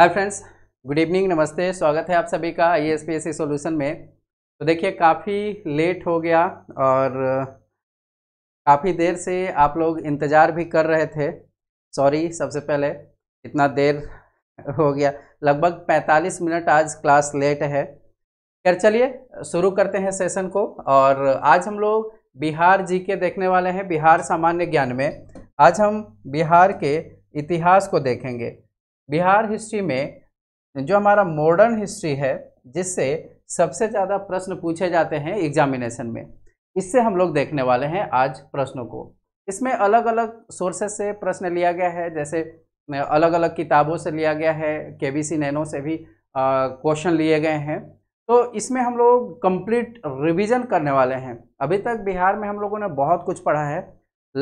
hi friends good evening नमस्ते स्वागत है आप सभी का I S P S C solution में तो देखिए काफ़ी लेट हो गया और काफ़ी देर से आप लोग इंतज़ार भी कर रहे थे सॉरी सबसे पहले इतना देर हो गया लगभग 45 मिनट आज क्लास लेट है खैर चलिए शुरू करते हैं सेशन को और आज हम लोग बिहार जी के देखने वाले हैं बिहार सामान्य ज्ञान में आज हम बिहार के इतिहास को देखेंगे बिहार हिस्ट्री में जो हमारा मॉडर्न हिस्ट्री है जिससे सबसे ज़्यादा प्रश्न पूछे जाते हैं एग्जामिनेशन में इससे हम लोग देखने वाले हैं आज प्रश्नों को इसमें अलग अलग सोर्सेज से प्रश्न लिया गया है जैसे अलग अलग किताबों से लिया गया है के बी सी नैनो से भी क्वेश्चन लिए गए हैं तो इसमें हम लोग कंप्लीट रिवीजन करने वाले हैं अभी तक बिहार में हम लोगों ने बहुत कुछ पढ़ा है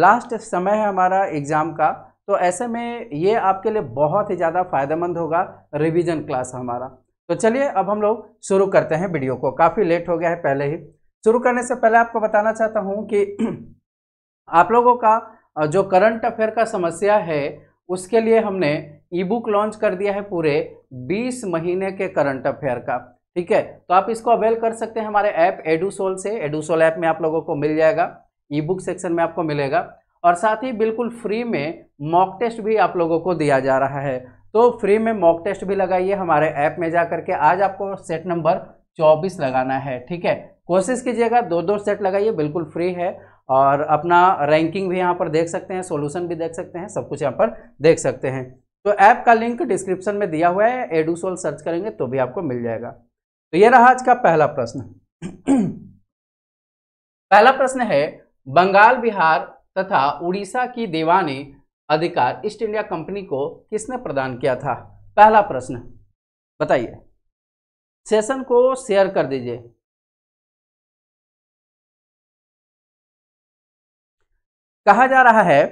लास्ट समय है हमारा एग्ज़ाम का तो ऐसे में ये आपके लिए बहुत ही ज़्यादा फायदेमंद होगा रिवीजन क्लास हमारा तो चलिए अब हम लोग शुरू करते हैं वीडियो को काफ़ी लेट हो गया है पहले ही शुरू करने से पहले आपको बताना चाहता हूँ कि आप लोगों का जो करंट अफेयर का समस्या है उसके लिए हमने ई बुक लॉन्च कर दिया है पूरे 20 महीने के करंट अफेयर का ठीक है तो आप इसको अवेल कर सकते हैं हमारे ऐप एडूसोल से एडूसोल ऐप में आप लोगों को मिल जाएगा ई बुक सेक्शन में आपको मिलेगा और साथ ही बिल्कुल फ्री में मॉक टेस्ट भी आप लोगों को दिया जा रहा है तो फ्री में मॉक टेस्ट भी लगाइए हमारे ऐप में जा करके आज आपको सेट नंबर चौबीस लगाना है ठीक है कोशिश कीजिएगा दो दो सेट लगाइए बिल्कुल फ्री है और अपना रैंकिंग भी यहाँ पर देख सकते हैं सॉल्यूशन भी देख सकते हैं सब कुछ यहाँ पर देख सकते हैं तो ऐप का लिंक डिस्क्रिप्शन में दिया हुआ है एडूसोल सर्च करेंगे तो भी आपको मिल जाएगा तो ये रहा आज का पहला प्रश्न पहला प्रश्न है बंगाल बिहार तथा उड़ीसा की देवानी अधिकार ईस्ट इंडिया कंपनी को किसने प्रदान किया था पहला प्रश्न बताइए सेशन को शेयर कर दीजिए कहा जा रहा है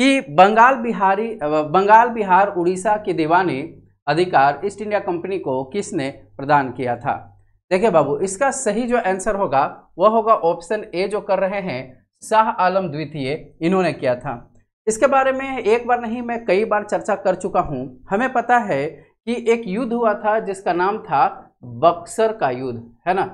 कि बंगाल बिहारी बंगाल बिहार उड़ीसा की दीवानी अधिकार ईस्ट इंडिया कंपनी को किसने प्रदान किया था देखिए बाबू इसका सही जो आंसर होगा वह होगा ऑप्शन ए जो कर रहे हैं शाह आलम द्वितीय इन्होंने किया था इसके बारे में एक बार नहीं मैं कई बार चर्चा कर चुका हूँ हमें पता है कि एक युद्ध हुआ था जिसका नाम था बक्सर का युद्ध है ना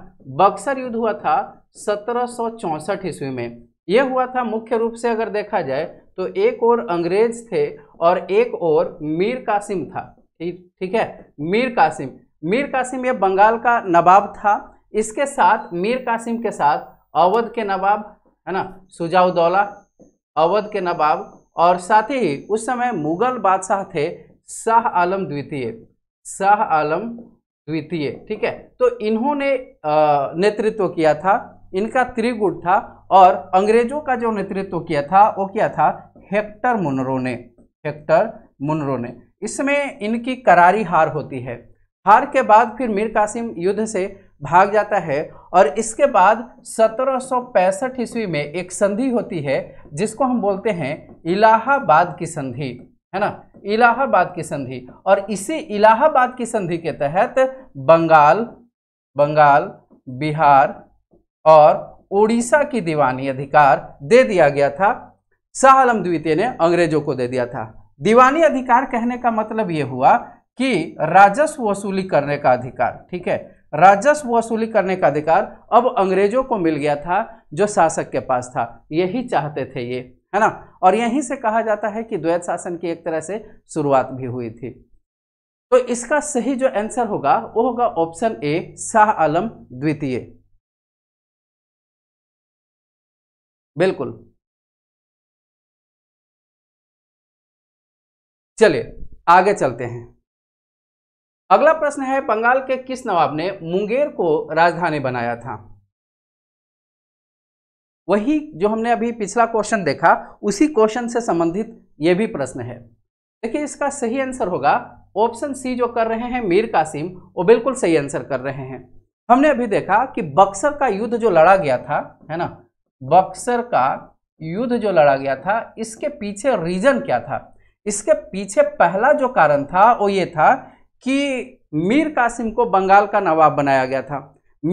बक्सर युद्ध हुआ था सत्रह ईस्वी में यह हुआ था मुख्य रूप से अगर देखा जाए तो एक और अंग्रेज थे और एक और मीर कासिम था ठीक है मीर कासिम मीर कासिम यह बंगाल का नवाब था इसके साथ मीर कासिम के साथ अवध के नवाब है ना सुजाउदौला अवध के नवाब और साथ ही उस समय मुगल बादशाह थे शाह आलम द्वितीय शाह आलम द्वितीय ठीक है तो इन्होंने नेतृत्व किया था इनका त्रिगुट था और अंग्रेजों का जो नेतृत्व किया था वो किया था हेक्टर मुनरो ने हेक्टर मुनरो ने इसमें इनकी करारी हार होती है हार के बाद फिर मीर कासिम युद्ध से भाग जाता है और इसके बाद सत्रह ईस्वी में एक संधि होती है जिसको हम बोलते हैं इलाहाबाद की संधि है ना इलाहाबाद की संधि और इसी इलाहाबाद की संधि के तहत बंगाल बंगाल बिहार और उड़ीसा की दीवानी अधिकार दे दिया गया था शाह आलम द्वितीय ने अंग्रेजों को दे दिया था दीवानी अधिकार कहने का मतलब यह हुआ कि राजस्व वसूली करने का अधिकार ठीक है राजस्व वसूली करने का अधिकार अब अंग्रेजों को मिल गया था जो शासक के पास था यही चाहते थे ये है ना और यहीं से कहा जाता है कि द्वैत शासन की एक तरह से शुरुआत भी हुई थी तो इसका सही जो आंसर होगा वो होगा ऑप्शन ए शाह आलम द्वितीय बिल्कुल चलिए आगे चलते हैं अगला प्रश्न है बंगाल के किस नवाब ने मुंगेर को राजधानी बनाया था वही जो हमने अभी पिछला क्वेश्चन देखा उसी क्वेश्चन से संबंधित ये भी प्रश्न है देखिए इसका सही आंसर होगा ऑप्शन सी जो कर रहे हैं मीर कासिम वो बिल्कुल सही आंसर कर रहे हैं हमने अभी देखा कि बक्सर का युद्ध जो लड़ा गया था है ना बक्सर का युद्ध जो लड़ा गया था इसके पीछे रीजन क्या था इसके पीछे पहला जो कारण था वो ये था कि मीर कासिम को बंगाल का नवाब बनाया गया था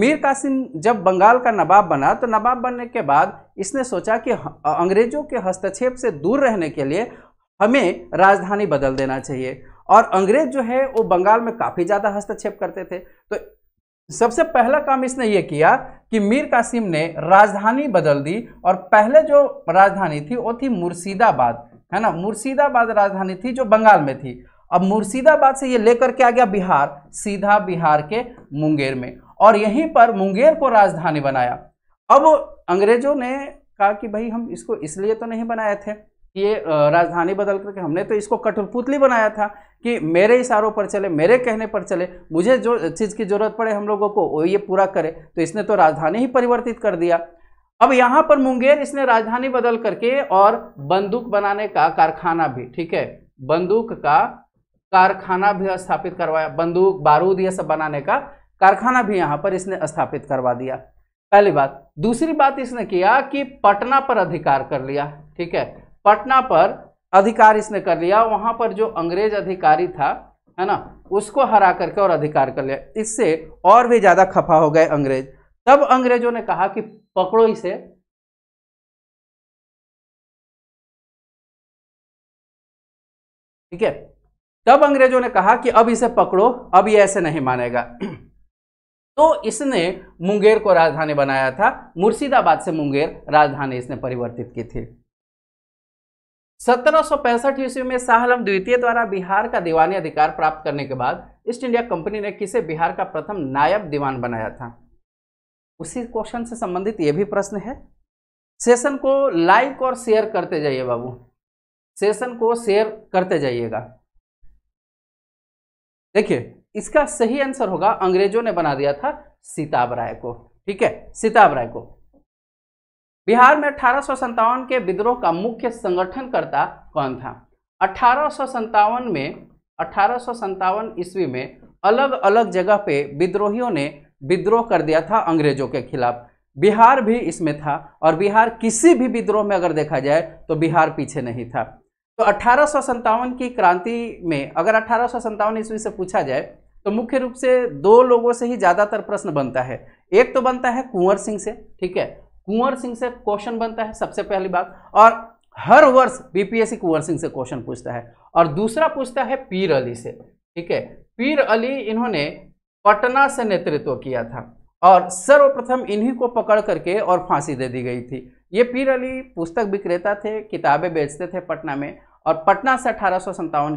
मीर कासिम जब बंगाल का नवाब बना तो नवाब बनने के बाद इसने सोचा कि अंग्रेजों के हस्तक्षेप से दूर रहने के लिए हमें राजधानी बदल देना चाहिए और अंग्रेज जो है वो बंगाल में काफ़ी ज़्यादा हस्तक्षेप करते थे तो सबसे पहला काम इसने ये किया कि मीर कासिम ने राजधानी बदल दी और पहले जो राजधानी थी वो थी मुर्शिदाबाद है ना मुर्शिदाबाद राजधानी थी जो बंगाल में थी अब मुर्शिदाबाद से ये लेकर के आ गया बिहार सीधा बिहार के मुंगेर में और यहीं पर मुंगेर को राजधानी बनाया अब अंग्रेजों ने कहा कि भाई हम इसको इसलिए तो नहीं बनाए थे ये राजधानी बदल करके हमने तो इसको कठपुतली बनाया था कि मेरे इशारों पर चले मेरे कहने पर चले मुझे जो चीज़ की ज़रूरत पड़े हम लोगों को वो ये पूरा करे तो इसने तो राजधानी ही परिवर्तित कर दिया अब यहाँ पर मुंगेर इसने राजधानी बदल करके और बंदूक बनाने का कारखाना भी ठीक है बंदूक का कारखाना भी स्थापित करवाया बंदूक बारूद यह सब बनाने का कारखाना भी यहाँ पर इसने स्थापित करवा दिया पहली बात दूसरी बात इसने किया कि पटना पर अधिकार कर लिया ठीक है पटना पर अधिकार इसने कर लिया वहां पर जो अंग्रेज अधिकारी था है ना उसको हरा करके और अधिकार कर लिया इससे और भी ज्यादा खफा हो गए अंग्रेज तब अंग्रेजों ने कहा कि पकड़ो इसे ठीक है तब अंग्रेजों ने कहा कि अब इसे पकड़ो अब ये ऐसे नहीं मानेगा तो इसने मुंगेर को राजधानी बनाया था मुर्शिदाबाद से मुंगेर राजधानी इसने परिवर्तित की थी सत्रह ईस्वी में शाहलम द्वितीय द्वारा बिहार का दीवानी अधिकार प्राप्त करने के बाद ईस्ट इंडिया कंपनी ने किसे बिहार का प्रथम नायब दीवान बनाया था उसी क्वेश्चन से संबंधित यह भी प्रश्न है सेशन को लाइक और शेयर करते जाइए बाबू सेशन को शेयर करते जाइएगा देखिए इसका सही आंसर होगा अंग्रेजों ने बना दिया था सीताब राय को ठीक है सीताब राय को बिहार में अठारह के विद्रोह का मुख्य संगठनकर्ता कौन था अठारह में अठारह ईस्वी में अलग अलग जगह पे विद्रोहियों ने विद्रोह कर दिया था अंग्रेजों के खिलाफ बिहार भी इसमें था और बिहार किसी भी विद्रोह में अगर देखा जाए तो बिहार पीछे नहीं था तो अठारह की क्रांति में अगर अठारह ईस्वी से पूछा जाए तो मुख्य रूप से दो लोगों से ही ज़्यादातर प्रश्न बनता है एक तो बनता है कुंवर सिंह से ठीक है कुंवर सिंह से क्वेश्चन बनता है सबसे पहली बात और हर वर्ष बीपीएससी कुंवर सिंह से क्वेश्चन पूछता है और दूसरा पूछता है पीर अली से ठीक है पीर अली इन्होंने पटना से नेतृत्व किया था और सर्वप्रथम इन्हीं को पकड़ करके और फांसी दे दी गई थी ये पीर अली पुस्तक विक्रेता थे किताबें बेचते थे पटना में और पटना से अठारह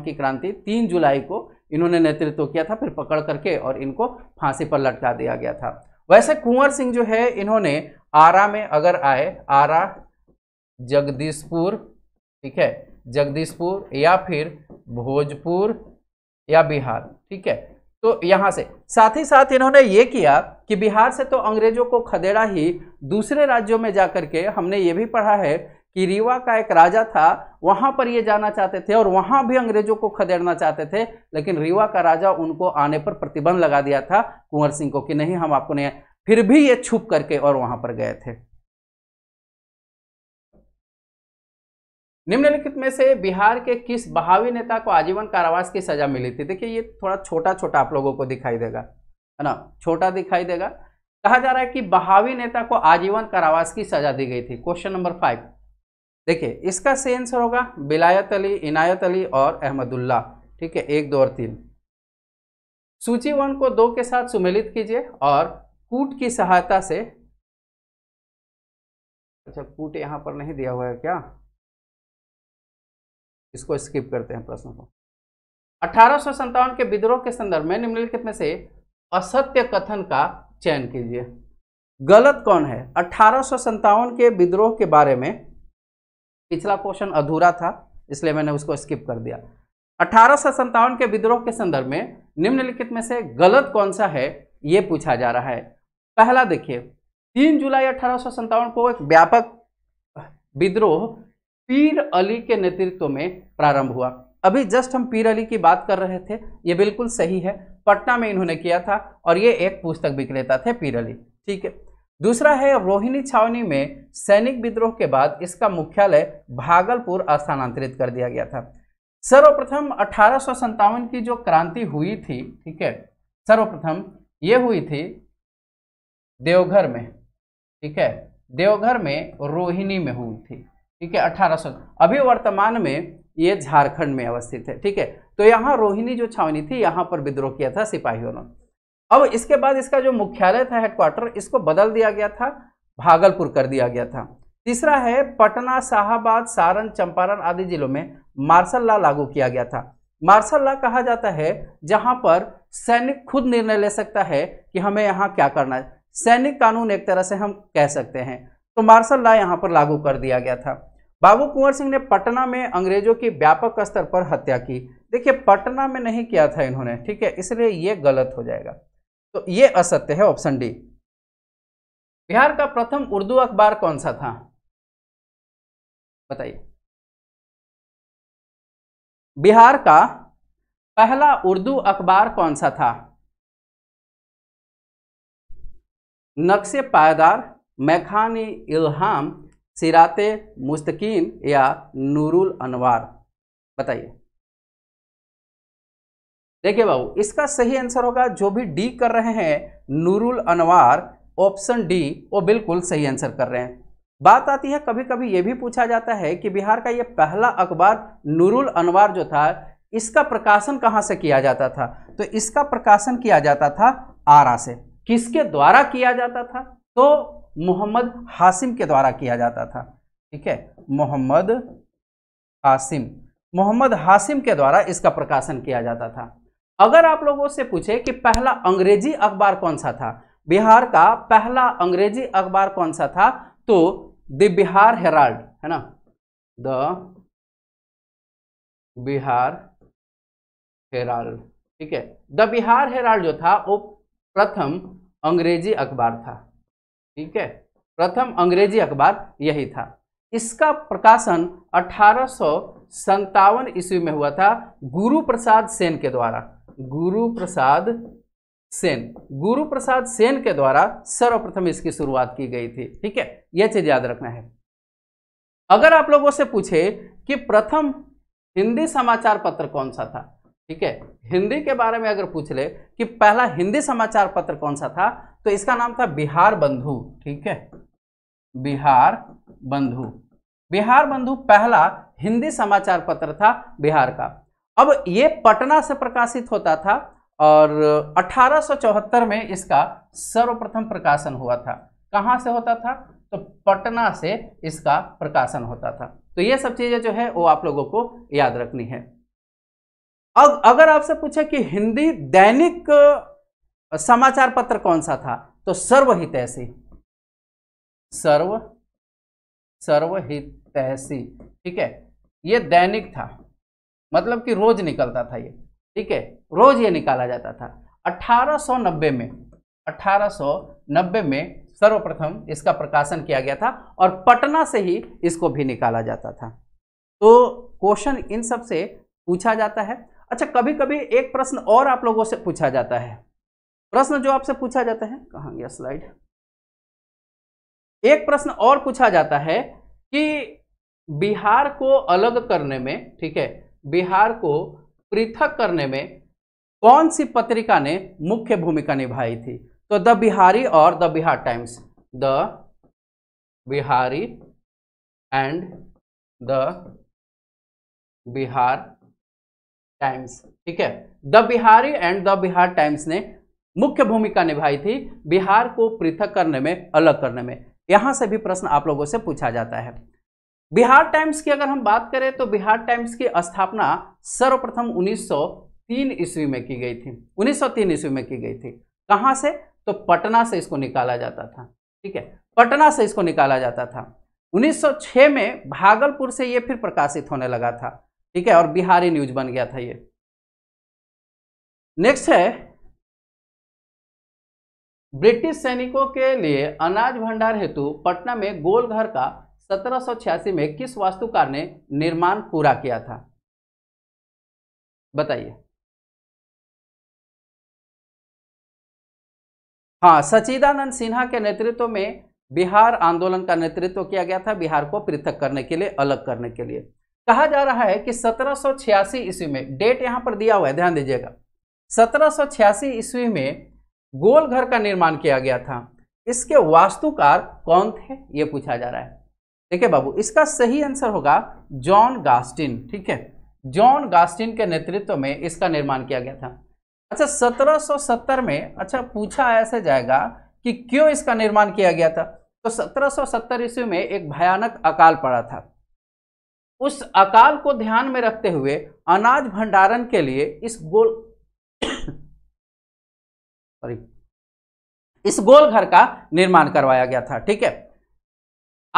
की क्रांति तीन जुलाई को इन्होंने नेतृत्व किया था फिर पकड़ करके और इनको फांसी पर लटका दिया गया था वैसे कुंवर सिंह जो है इन्होंने आरा में अगर आए आरा जगदीशपुर ठीक है जगदीशपुर या फिर भोजपुर या बिहार ठीक है तो यहाँ से साथ ही साथ इन्होंने ये किया कि बिहार से तो अंग्रेजों को खदेड़ा ही दूसरे राज्यों में जा के हमने ये भी पढ़ा है कि रीवा का एक राजा था वहाँ पर ये जाना चाहते थे और वहाँ भी अंग्रेजों को खदेड़ना चाहते थे लेकिन रीवा का राजा उनको आने पर प्रतिबंध लगा दिया था कुंवर सिंह को कि नहीं हम आपको नहीं फिर भी ये छुप करके और वहाँ पर गए थे निम्नलिखित में से बिहार के किस बहावी नेता को आजीवन कारावास की सजा मिली थी देखिए ये थोड़ा छोटा छोटा आप लोगों को दिखाई देगा है ना छोटा दिखाई देगा कहा जा रहा है कि बहावी नेता को आजीवन कारावास की सजा दी गई थी क्वेश्चन नंबर फाइव देखिए इसका सही आंसर होगा बिलायत अली इनायत अली और अहमदुल्ला ठीक है एक दो और तीन सूची वन को दो के साथ सुमेलित कीजिए और कूट की सहायता से अच्छा कूट यहां पर नहीं दिया हुआ है क्या इसको स्किप करते हैं प्रश्न को अठारह के विद्रोह के संदर्भ में निम्नलिखित में से असत्य कथन का चयन कीजिए गलत कौन है अठारह के विद्रोह के बारे में पिछला क्वेश्चन अधूरा था इसलिए मैंने उसको स्किप कर दिया अठारह के विद्रोह के संदर्भ में निम्नलिखित में से गलत कौन सा है यह पूछा जा रहा है पहला देखिए तीन जुलाई अठारह को एक व्यापक विद्रोह पीर अली के नेतृत्व में प्रारंभ हुआ अभी जस्ट हम पीर अली की बात कर रहे थे ये बिल्कुल सही है पटना में इन्होंने किया था और ये एक पुस्तक विक्रेता थे पीर अली ठीक है दूसरा है रोहिणी छावनी में सैनिक विद्रोह के बाद इसका मुख्यालय भागलपुर स्थानांतरित कर दिया गया था सर्वप्रथम अठारह की जो क्रांति हुई थी ठीक है सर्वप्रथम ये हुई थी देवघर में ठीक है देवघर में रोहिणी में हुई थी ठीक है अठारह अभी वर्तमान में ये झारखंड में अवस्थित है ठीक है तो यहाँ रोहिणी जो छावनी थी यहाँ पर विद्रोह किया था सिपाहियों ने अब इसके बाद इसका जो मुख्यालय था हेडक्वार्टर इसको बदल दिया गया था भागलपुर कर दिया गया था तीसरा है पटना शाहबाद सारण चंपारण आदि जिलों में मार्शल लॉ लागू किया गया था मार्शल लॉ कहा जाता है जहां पर सैनिक खुद निर्णय ले सकता है कि हमें यहाँ क्या करना है सैनिक कानून एक तरह से हम कह सकते हैं तो मार्शल लॉ यहाँ पर लागू कर दिया गया था बाबू कुंवर सिंह ने पटना में अंग्रेजों की व्यापक स्तर पर हत्या की देखिए पटना में नहीं किया था इन्होंने ठीक है इसलिए ये गलत हो जाएगा तो ये असत्य है ऑप्शन डी बिहार का प्रथम उर्दू अखबार कौन सा था बताइए बिहार का पहला उर्दू अखबार कौन सा था नक्शे पायदार मैखानी इल्हाम सिरात मुस्तकीम या नूरुल अनवार बताइए देखिए बाबू इसका सही आंसर होगा जो भी डी कर रहे हैं नूरुल अनवार ऑप्शन डी वो बिल्कुल सही आंसर कर रहे हैं बात आती है कभी कभी ये भी पूछा जाता है कि बिहार का ये पहला अखबार नूरुल अनवार जो था इसका प्रकाशन कहाँ से किया जाता था तो इसका प्रकाशन किया जाता था आरा से किसके द्वारा किया जाता था तो मोहम्मद हासिम के द्वारा किया जाता था ठीक है मोहम्मद हासिम मोहम्मद हासिम के द्वारा इसका प्रकाशन किया जाता था अगर आप लोगों से पूछे कि पहला अंग्रेजी अखबार कौन सा था बिहार का पहला अंग्रेजी अखबार कौन सा था तो द बिहार हेराल्ड है ना द बिहार हेराल्ड ठीक है द बिहार हेराल्ड जो था वो प्रथम अंग्रेजी अखबार था ठीक है प्रथम अंग्रेजी अखबार यही था इसका प्रकाशन अठारह ईस्वी में हुआ था गुरु प्रसाद सेन के द्वारा गुरु प्रसाद सेन गुरु प्रसाद सेन के द्वारा सर्वप्रथम इसकी शुरुआत की गई थी ठीक है यह चीज याद रखना है अगर आप लोगों से पूछे कि प्रथम हिंदी समाचार पत्र कौन सा था ठीक है हिंदी के बारे में अगर पूछ ले कि पहला हिंदी समाचार पत्र कौन सा था तो इसका नाम था बिहार बंधु ठीक है बिहार बंधु बिहार बंधु पहला हिंदी समाचार पत्र था बिहार का अब ये पटना से प्रकाशित होता था और 1874 में इसका सर्वप्रथम प्रकाशन हुआ था कहाँ से होता था तो पटना से इसका प्रकाशन होता था तो ये सब चीज़ें जो है वो आप लोगों को याद रखनी है अब अगर आपसे पूछे कि हिंदी दैनिक समाचार पत्र कौन सा था तो सर्वहितैषी सर्व सर्वहितैषी ठीक है ये दैनिक था मतलब कि रोज निकलता था ये ठीक है रोज ये निकाला जाता था 1890 में 1890 में सर्वप्रथम इसका प्रकाशन किया गया था और पटना से ही इसको भी निकाला जाता था तो क्वेश्चन इन सब से पूछा जाता है अच्छा कभी कभी एक प्रश्न और आप लोगों से पूछा जाता है प्रश्न जो आपसे पूछा जाता है कहा गया स्लाइड एक प्रश्न और पूछा जाता है कि बिहार को अलग करने में ठीक है बिहार को पृथक करने में कौन सी पत्रिका ने मुख्य भूमिका निभाई थी तो द बिहारी और the Bihar Times the Bihari and the Bihar Times ठीक है the Bihari and the Bihar Times ने मुख्य भूमिका निभाई थी बिहार को पृथक करने में अलग करने में यहां से भी प्रश्न आप लोगों से पूछा जाता है बिहार टाइम्स की अगर हम बात करें तो बिहार टाइम्स की स्थापना सर्वप्रथम 1903 ईस्वी में की गई थी 1903 ईस्वी में की गई थी कहां से तो पटना से इसको निकाला जाता था ठीक है पटना से इसको निकाला जाता था 1906 में भागलपुर से यह फिर प्रकाशित होने लगा था ठीक है और बिहारी न्यूज बन गया था ये नेक्स्ट है ब्रिटिश सैनिकों के लिए अनाज भंडार हेतु पटना में गोलघर का सत्रह में किस वास्तुकार ने निर्माण पूरा किया था बताइए हाँ सचिदानंद सिन्हा के नेतृत्व में बिहार आंदोलन का नेतृत्व किया गया था बिहार को पृथक करने के लिए अलग करने के लिए कहा जा रहा है कि सत्रह ईस्वी में डेट यहां पर दिया हुआ है ध्यान दीजिएगा सत्रह ईस्वी में गोल घर का निर्माण किया गया था इसके वास्तुकार कौन थे ये पूछा जा रहा है ठीक है बाबू इसका सही आंसर होगा जॉन गास्टिन ठीक है जॉन गास्टिन के नेतृत्व में इसका निर्माण किया गया था अच्छा 1770 में अच्छा पूछा ऐसे जाएगा कि क्यों इसका निर्माण किया गया था तो 1770 ईस्वी में एक भयानक अकाल पड़ा था उस अकाल को ध्यान में रखते हुए अनाज भंडारण के लिए इस गोल सॉरी इस गोल घर का निर्माण करवाया गया था ठीक है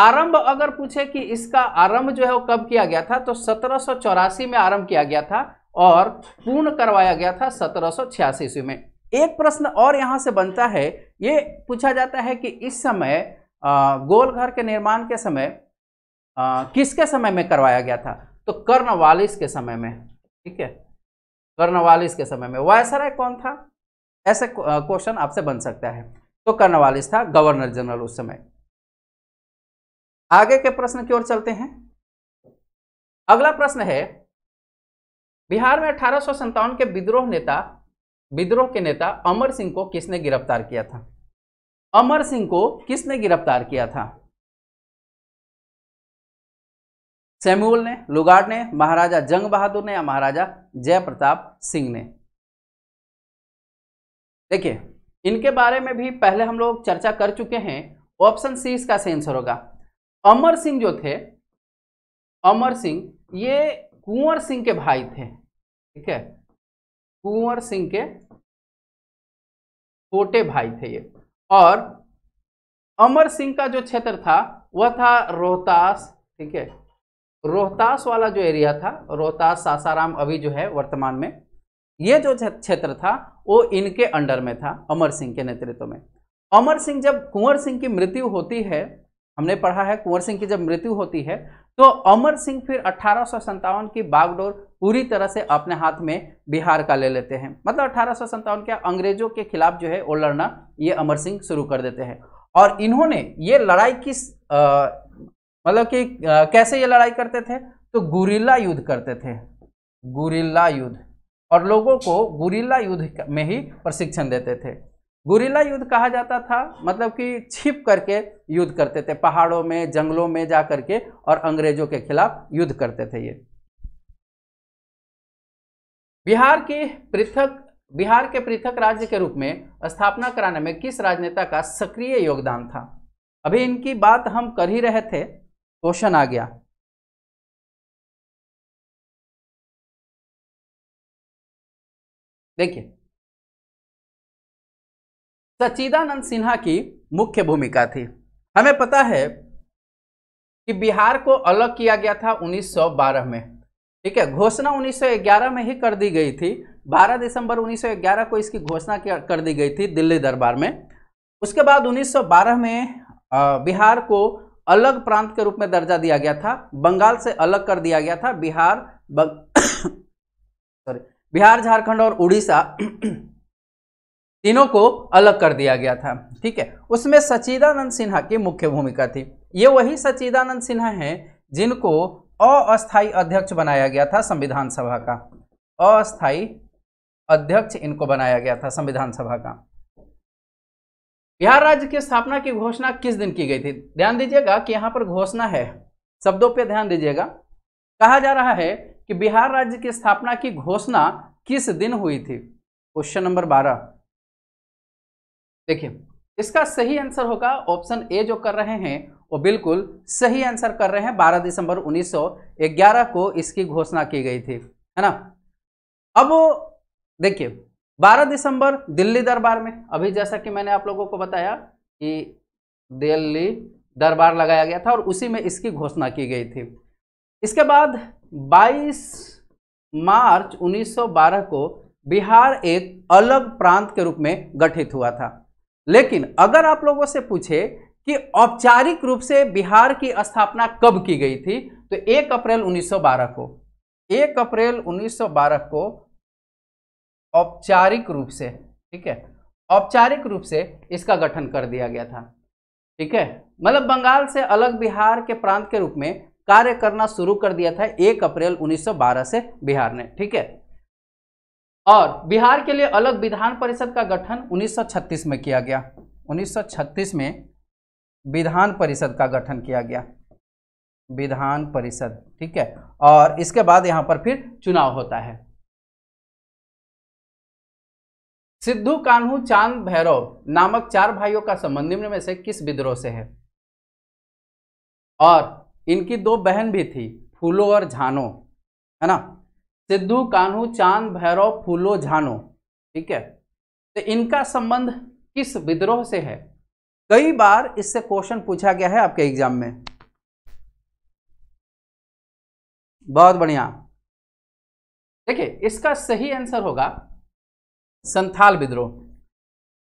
आरंभ अगर पूछे कि इसका आरंभ जो है वो कब किया गया था तो सत्रह में आरंभ किया गया था और पूर्ण करवाया गया था सत्रह ईस्वी में एक प्रश्न और यहां से बनता है ये पूछा जाता है कि इस समय गोल घर के निर्माण के समय आ, किसके समय में करवाया गया था तो कर्णवालिस के समय में ठीक है वालिस के समय में वायसराय कौन था ऐसे क्वेश्चन आपसे बन सकता है तो कर्णवालिस था गवर्नर जनरल उस समय आगे के प्रश्न की ओर चलते हैं अगला प्रश्न है बिहार में अठारह के विद्रोह नेता विद्रोह के नेता अमर सिंह को किसने गिरफ्तार किया था अमर सिंह को किसने गिरफ्तार किया था सैमुअल ने लुगाड ने महाराजा जंग बहादुर ने या महाराजा जयप्रताप सिंह ने देखिए इनके बारे में भी पहले हम लोग चर्चा कर चुके हैं ऑप्शन सी इसका सेंसर होगा अमर सिंह जो थे अमर सिंह ये कुंवर सिंह के भाई थे ठीक है कुंवर सिंह के छोटे भाई थे ये और अमर सिंह का जो क्षेत्र था वह था रोहतास ठीक है रोहतास वाला जो एरिया था रोहतास सासाराम अभी जो है वर्तमान में ये जो क्षेत्र था वो इनके अंडर में था अमर सिंह के नेतृत्व में अमर सिंह जब कुंवर सिंह की मृत्यु होती है हमने पढ़ा है कुंवर सिंह की जब मृत्यु होती है तो अमर सिंह फिर अठारह की बागडोर पूरी तरह से अपने हाथ में बिहार का ले लेते हैं मतलब अठारह के अंग्रेजों के खिलाफ जो है वो लड़ना ये अमर सिंह शुरू कर देते हैं और इन्होंने ये लड़ाई किस आ, मतलब कि कैसे ये लड़ाई करते थे तो गुरिल्ला युद्ध करते थे गुरिल्ला युद्ध और लोगों को गुरिल्ला युद्ध में ही प्रशिक्षण देते थे गुरिल्ला युद्ध कहा जाता था मतलब कि छिप करके युद्ध करते थे पहाड़ों में जंगलों में जा करके और अंग्रेजों के खिलाफ युद्ध करते थे ये बिहार की पृथक बिहार के पृथक राज्य के रूप में स्थापना कराने में किस राजनेता का सक्रिय योगदान था अभी इनकी बात हम कर ही रहे थे क्वेश्चन आ गया देखिए सचिदानंद सिन्हा की मुख्य भूमिका थी हमें पता है कि बिहार को अलग किया गया था 1912 में ठीक है घोषणा 1911 में ही कर दी गई थी 12 दिसंबर 1911 को इसकी घोषणा कर दी गई थी दिल्ली दरबार में उसके बाद 1912 में बिहार को अलग प्रांत के रूप में दर्जा दिया गया था बंगाल से अलग कर दिया गया था बिहार बंग सॉरी बिहार झारखंड और उड़ीसा तीनों को अलग कर दिया गया था ठीक है उसमें सचिदानंद सिन्हा की मुख्य भूमिका थी ये वही सचिदानंद सिन्हा हैं जिनको अस्थायी अध्यक्ष बनाया गया था संविधान सभा का अस्थायी अध्यक्ष इनको बनाया गया था संविधान सभा का बिहार राज्य की स्थापना की घोषणा किस दिन की गई थी ध्यान दीजिएगा कि यहाँ पर घोषणा है शब्दों पर ध्यान दीजिएगा कहा जा रहा है कि बिहार राज्य की स्थापना की घोषणा किस दिन हुई थी क्वेश्चन नंबर बारह देखिए इसका सही आंसर होगा ऑप्शन ए जो कर रहे हैं वो बिल्कुल सही आंसर कर रहे हैं 12 दिसंबर 1911 को इसकी घोषणा की गई थी है ना अब देखिए 12 दिसंबर दिल्ली दरबार में अभी जैसा कि मैंने आप लोगों को बताया कि दिल्ली दरबार लगाया गया था और उसी में इसकी घोषणा की गई थी इसके बाद 22 मार्च 1912 को बिहार एक अलग प्रांत के रूप में गठित हुआ था लेकिन अगर आप लोगों से पूछे कि औपचारिक रूप से बिहार की स्थापना कब की गई थी तो 1 अप्रैल 1912 को 1 अप्रैल 1912 को औपचारिक रूप से ठीक है औपचारिक रूप से इसका गठन कर दिया गया था ठीक है मतलब बंगाल से अलग बिहार के प्रांत के रूप में कार्य करना शुरू कर दिया था एक अप्रैल 1912 से बिहार ने ठीक है और बिहार के लिए अलग विधान परिषद का गठन उन्नीस में किया गया उन्नीस में विधान परिषद का गठन किया गया विधान परिषद ठीक है और इसके बाद यहां पर फिर चुनाव होता है सिद्धू कान्हू चांद भैरव नामक चार भाइयों का संबंध निम्न में से किस विद्रोह से है और इनकी दो बहन भी थी फूलो और झानो है ना सिद्धू कान्हू चांद भैरव फूलो झानो ठीक है तो इनका संबंध किस विद्रोह से है कई बार इससे क्वेश्चन पूछा गया है आपके एग्जाम में बहुत बढ़िया देखिए इसका सही आंसर होगा संथाल विद्रोह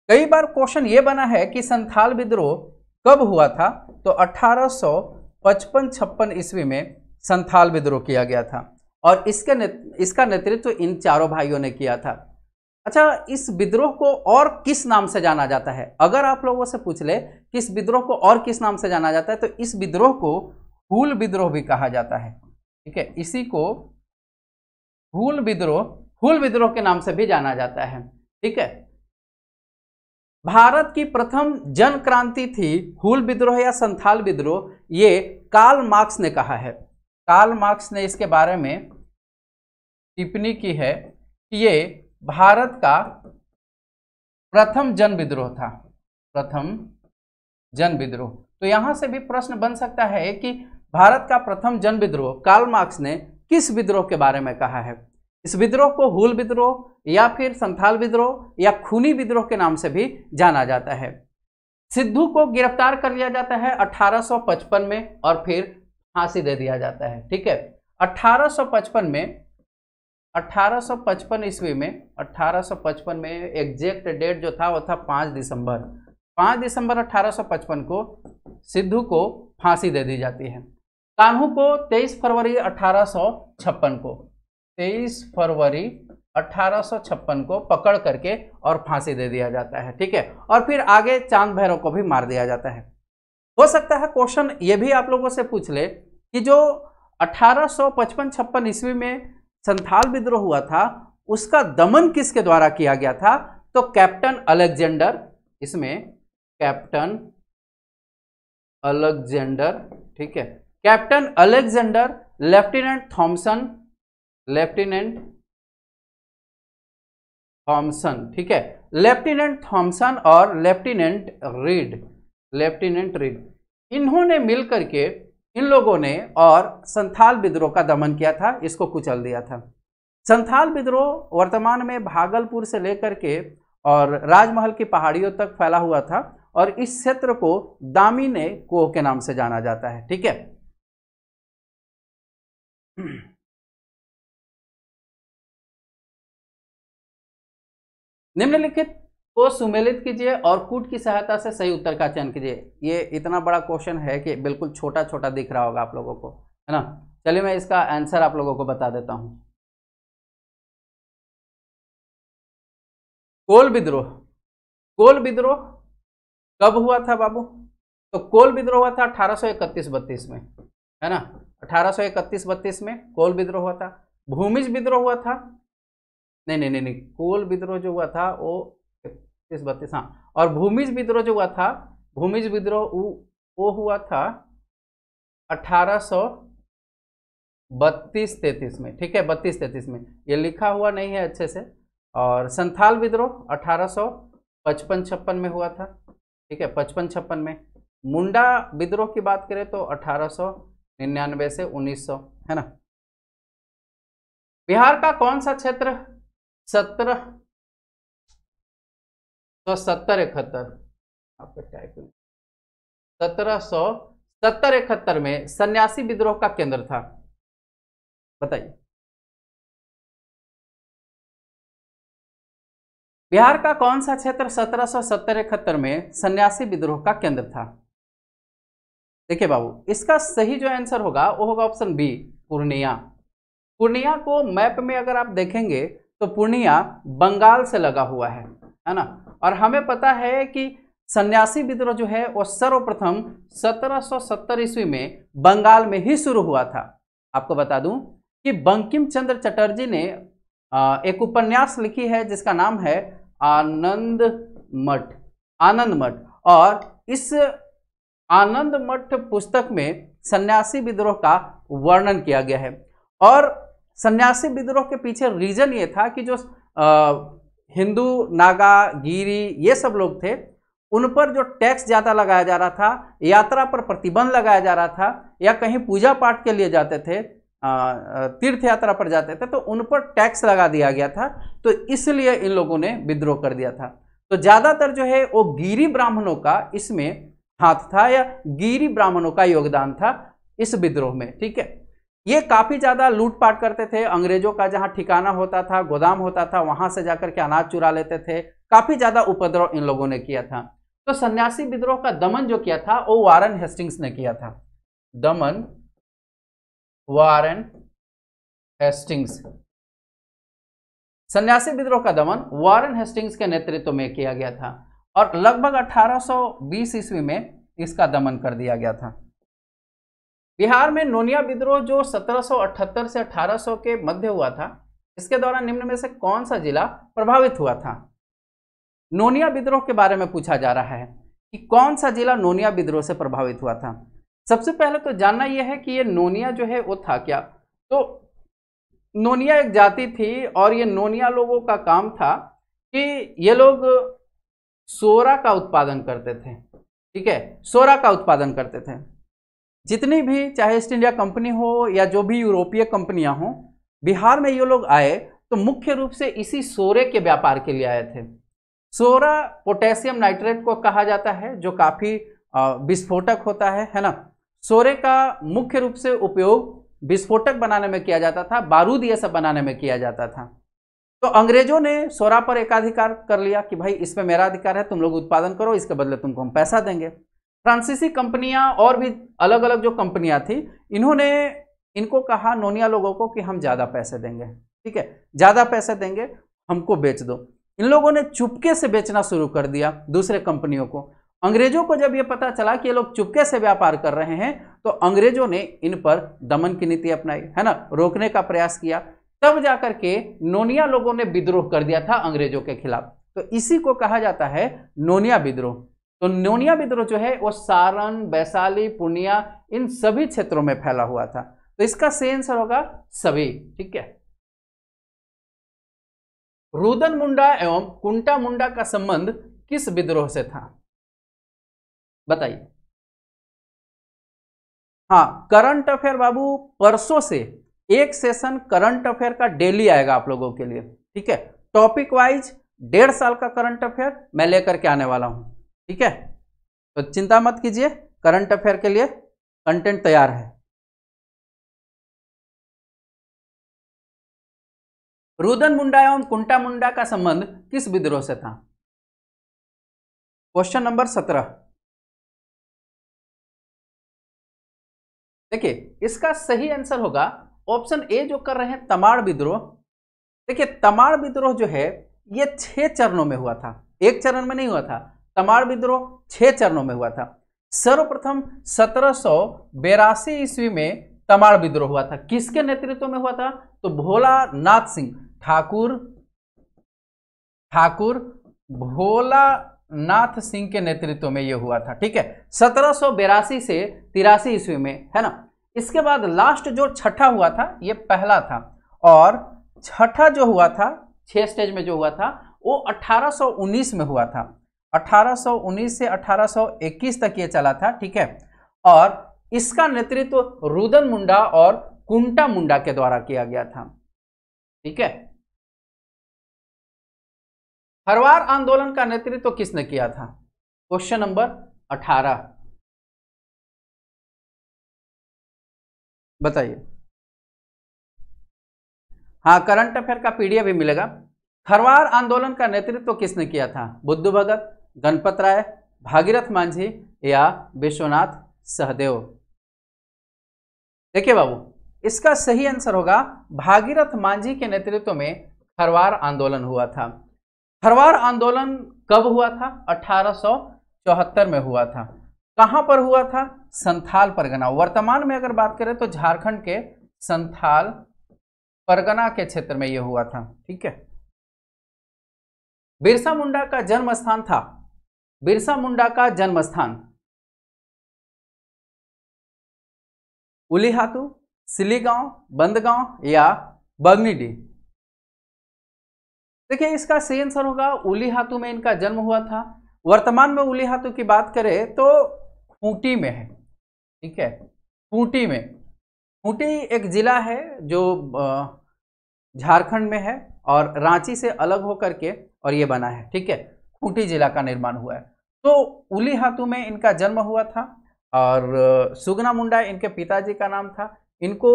कई बार क्वेश्चन ये बना है कि संथाल विद्रोह कब हुआ था तो 1855 छप्पन ईस्वी में संथाल विद्रोह किया गया था और इसके ने, इसका नेतृत्व तो इन चारों भाइयों ने किया था अच्छा इस विद्रोह को और किस नाम से जाना जाता है अगर आप लोगों से पूछ ले कि इस विद्रोह को और किस नाम से जाना जाता है तो इस विद्रोह को हूल विद्रोह भी कहा जाता है ठीक है इसी को हूल विद्रोह हुल विद्रोह के नाम से भी जाना जाता है ठीक है भारत की प्रथम जन क्रांति थी हुल विद्रोह या संथाल विद्रोह ये कार्ल मार्क्स ने कहा है कार्ल मार्क्स ने इसके बारे में टिप्पणी की है कि ये भारत का प्रथम जन विद्रोह था प्रथम जन विद्रोह तो यहां से भी प्रश्न बन सकता है कि भारत का प्रथम जन विद्रोह कार्ल मार्क्स ने किस विद्रोह के बारे में कहा है इस विद्रोह को हुल विद्रोह या फिर संथाल विद्रोह या खूनी विद्रोह के नाम से भी जाना जाता है सिद्धू को गिरफ्तार कर लिया जाता है 1855 में और फिर फांसी दे दिया जाता है ठीक है 1855 में 1855 ईस्वी में 1855 में एग्जैक्ट डेट जो था वो था 5 दिसंबर 5 दिसंबर 1855 को सिद्धू को फांसी दे दी जाती है कान्हू को 23 फरवरी 1856 को तेईस फरवरी अट्ठारह को पकड़ करके और फांसी दे दिया जाता है ठीक है और फिर आगे चांद भैरव को भी मार दिया जाता है हो सकता है क्वेश्चन ये भी आप लोगों से पूछ ले कि जो अठारह सौ ईस्वी में संथाल विद्रोह हुआ था उसका दमन किसके द्वारा किया गया था तो कैप्टन अलेक्जेंडर इसमें कैप्टन अलेक्जेंडर ठीक है captain Alexander lieutenant Thomson lieutenant Thomson ठीक है लेफ्टिनेंट थॉमसन और लेफ्टिनेंट रीड लेफ्टिनेंट रीड इन्होंने मिलकर के इन लोगों ने और संथाल विद्रोह का दमन किया था इसको कुचल दिया था संथाल विद्रोह वर्तमान में भागलपुर से लेकर के और राजमहल की पहाड़ियों तक फैला हुआ था और इस क्षेत्र को दामिने कोह के नाम से जाना जाता है ठीक है निम्नलिखित को सुमेलित कीजिए और कूट की सहायता से सही उत्तर का चयन कीजिए ये इतना बड़ा क्वेश्चन है कि बिल्कुल छोटा छोटा दिख रहा होगा आप लोगों को है ना चलिए मैं इसका आंसर आप लोगों को बता देता हूं कोल विद्रोह कोल विद्रोह कब हुआ था बाबू तो कोल विद्रोह हुआ था अठारह सौ इकतीस बत्तीस में है ना अठारह सौ इकतीस बत्तीस में कोल विद्रोह हुआ था भूमिज विद्रोह हुआ था नहीं नहीं नहीं नहीं कोल विद्रोह जो हुआ था वो इकतीस बत्तीस हाँ और भूमिज विद्रोह जो हुआ था भूमिज विद्रोह वो हुआ था अठारह सौ बत्तीस तैतीस में ठीक है बत्तीस तैतीस में ये लिखा हुआ नहीं है अच्छे से और संथाल विद्रोह अठारह सौ पचपन छप्पन में हुआ था ठीक है पचपन छप्पन में मुंडा विद्रोह की बात करें तो अठारह सौ निन्यानवे से उन्नीस सौ है ना बिहार का कौन सा क्षेत्र सत्रह सौ सत्तर इकहत्तर आपका टाइप सत्रह सौ सत्तर इकहत्तर में सन्यासी विद्रोह का केंद्र था बताइए बिहार का कौन सा क्षेत्र सत्रह सौ सत्तर इकहत्तर में सन्यासी विद्रोह का केंद्र था देखिए बाबू इसका सही जो आंसर होगा वो होगा ऑप्शन बी पूर्णिया पूर्णिया को मैप में अगर आप देखेंगे तो पूर्णिया बंगाल से लगा हुआ है है ना और हमें पता है कि सन्यासी विद्रोह जो है वो सर्वप्रथम 1770 ईस्वी में बंगाल में ही शुरू हुआ था आपको बता दूं कि बंकिम चंद्र चटर्जी ने एक उपन्यास लिखी है जिसका नाम है आनंद मठ आनंद मठ और इस आनंद मठ पुस्तक में सन्यासी विद्रोह का वर्णन किया गया है और सन्यासी विद्रोह के पीछे रीजन ये था कि जो हिंदू नागा गिरी ये सब लोग थे उन पर जो टैक्स ज़्यादा लगाया जा रहा था यात्रा पर प्रतिबंध लगाया जा रहा था या कहीं पूजा पाठ के लिए जाते थे तीर्थ यात्रा पर जाते थे तो उन पर टैक्स लगा दिया गया था तो इसलिए इन लोगों ने विद्रोह कर दिया था तो ज़्यादातर जो है वो गिरी ब्राह्मणों का इसमें हाथ था या गिरी ब्राह्मणों का योगदान था इस विद्रोह में ठीक है ये काफ़ी ज़्यादा लूटपाट करते थे अंग्रेजों का जहां ठिकाना होता था गोदाम होता था वहां से जाकर के अनाज चुरा लेते थे काफ़ी ज़्यादा उपद्रव इन लोगों ने किया था तो सन्यासी विद्रोह का दमन जो किया था वो वारन हेस्टिंग्स ने किया था दमन वारन हेस्टिंग्स सन्यासी विद्रोह का दमन वारन हेस्टिंग्स के नेतृत्व में किया गया था और लगभग 1820 ईस्वी में इसका दमन कर दिया गया था बिहार में नोनिया विद्रोह जो 1778 से 1800 के मध्य हुआ था इसके दौरान निम्न में से कौन सा जिला प्रभावित हुआ था नोनिया विद्रोह के बारे में पूछा जा रहा है कि कौन सा जिला नोनिया विद्रोह से प्रभावित हुआ था सबसे पहले तो जानना यह है कि ये नोनिया जो है वो था क्या तो नोनिया एक जाति थी और ये नोनिया लोगों का काम था कि ये लोग सोरा का उत्पादन करते थे ठीक है सोरा का उत्पादन करते थे जितनी भी चाहे ईस्ट इंडिया कंपनी हो या जो भी यूरोपीय कंपनियां हों बिहार में ये लोग आए तो मुख्य रूप से इसी सोरे के व्यापार के लिए आए थे सोरा पोटेशियम नाइट्रेट को कहा जाता है जो काफ़ी विस्फोटक होता है है ना सोरे का मुख्य रूप से उपयोग विस्फोटक बनाने में किया जाता था बारूद यह सब बनाने में किया जाता था तो अंग्रेजों ने सोरा पर एकाधिकार कर लिया कि भाई इसमें मेरा अधिकार है तुम लोग उत्पादन करो इसके बदले तुमको हम पैसा देंगे फ्रांसीसी कंपनियां और भी अलग अलग जो कंपनियां थी इन्होंने इनको कहा नोनिया लोगों को कि हम ज़्यादा पैसे देंगे ठीक है ज़्यादा पैसे देंगे हमको बेच दो इन लोगों ने चुपके से बेचना शुरू कर दिया दूसरे कंपनियों को अंग्रेजों को जब ये पता चला कि ये लोग चुपके से व्यापार कर रहे हैं तो अंग्रेजों ने इन पर दमन की नीति अपनाई है ना रोकने का प्रयास किया तब जाकर के नोनिया लोगों ने विद्रोह कर दिया था अंग्रेजों के खिलाफ तो इसी को कहा जाता है नोनिया विद्रोह तो न्योनिया विद्रोह जो है वो सारण वैशाली पूर्णिया इन सभी क्षेत्रों में फैला हुआ था तो इसका सही आंसर होगा सभी ठीक है रुदन मुंडा एवं कुंटा मुंडा का संबंध किस विद्रोह से था बताइए हाँ करंट अफेयर बाबू परसों से एक सेशन करंट अफेयर का डेली आएगा आप लोगों के लिए ठीक है टॉपिक वाइज डेढ़ साल का करंट अफेयर मैं लेकर के आने वाला हूं ठीक है तो चिंता मत कीजिए करंट अफेयर के लिए कंटेंट तैयार है रुदन मुंडा एवं कुंटा मुंडा का संबंध किस विद्रोह से था क्वेश्चन नंबर सत्रह देखिए इसका सही आंसर होगा ऑप्शन ए जो कर रहे हैं तमाड़ विद्रोह देखिए तमाड़ विद्रोह जो है ये छह चरणों में हुआ था एक चरण में नहीं हुआ था तमाड़ विद्रोह छह चरणों में हुआ था सर्वप्रथम सत्रह ईस्वी में तमाड़ विद्रोह हुआ था किसके नेतृत्व में हुआ था तो भोलानाथ सिंह ठाकुर ठाकुर भोलानाथ सिंह के नेतृत्व में यह हुआ था ठीक है सत्रह से तिरासी ईस्वी में है ना इसके बाद लास्ट जो छठा हुआ था यह पहला था और छठा जो हुआ था छह स्टेज में जो हुआ था वो 1819 में हुआ था 1819 से 1821 तक ये चला था ठीक है और इसका नेतृत्व तो रुदन मुंडा और कुंटा मुंडा के द्वारा किया गया था ठीक है हरवार आंदोलन का नेतृत्व तो किसने किया था क्वेश्चन नंबर 18 बताइए हाँ करंट अफेयर का पीडीएफ भी मिलेगा हरवार आंदोलन का नेतृत्व तो किसने किया था बुद्ध भगत गणपत राय भागीरथ मांझी या विश्वनाथ सहदेव देखिए बाबू इसका सही आंसर होगा भागीरथ मांझी के नेतृत्व में खरवार आंदोलन हुआ था खरवार आंदोलन कब हुआ था अठारह में हुआ था कहां पर हुआ था संथाल परगना वर्तमान में अगर बात करें तो झारखंड के संथाल परगना के क्षेत्र में यह हुआ था ठीक है बिरसा मुंडा का जन्म स्थान था बिरसा मुंडा का जन्म स्थान उलिहातु सिलीगांव बंदगांव या बगनीडी देखिए इसका सही आंसर होगा उलिहातु में इनका जन्म हुआ था वर्तमान में उलिहातु की बात करें तो खूंटी में है ठीक है खूंटी में खूंटी एक जिला है जो झारखंड में है और रांची से अलग होकर के और ये बना है ठीक है खूटी जिला का निर्माण हुआ है तो उली में इनका जन्म हुआ था और सुगना मुंडा इनके पिताजी का नाम था इनको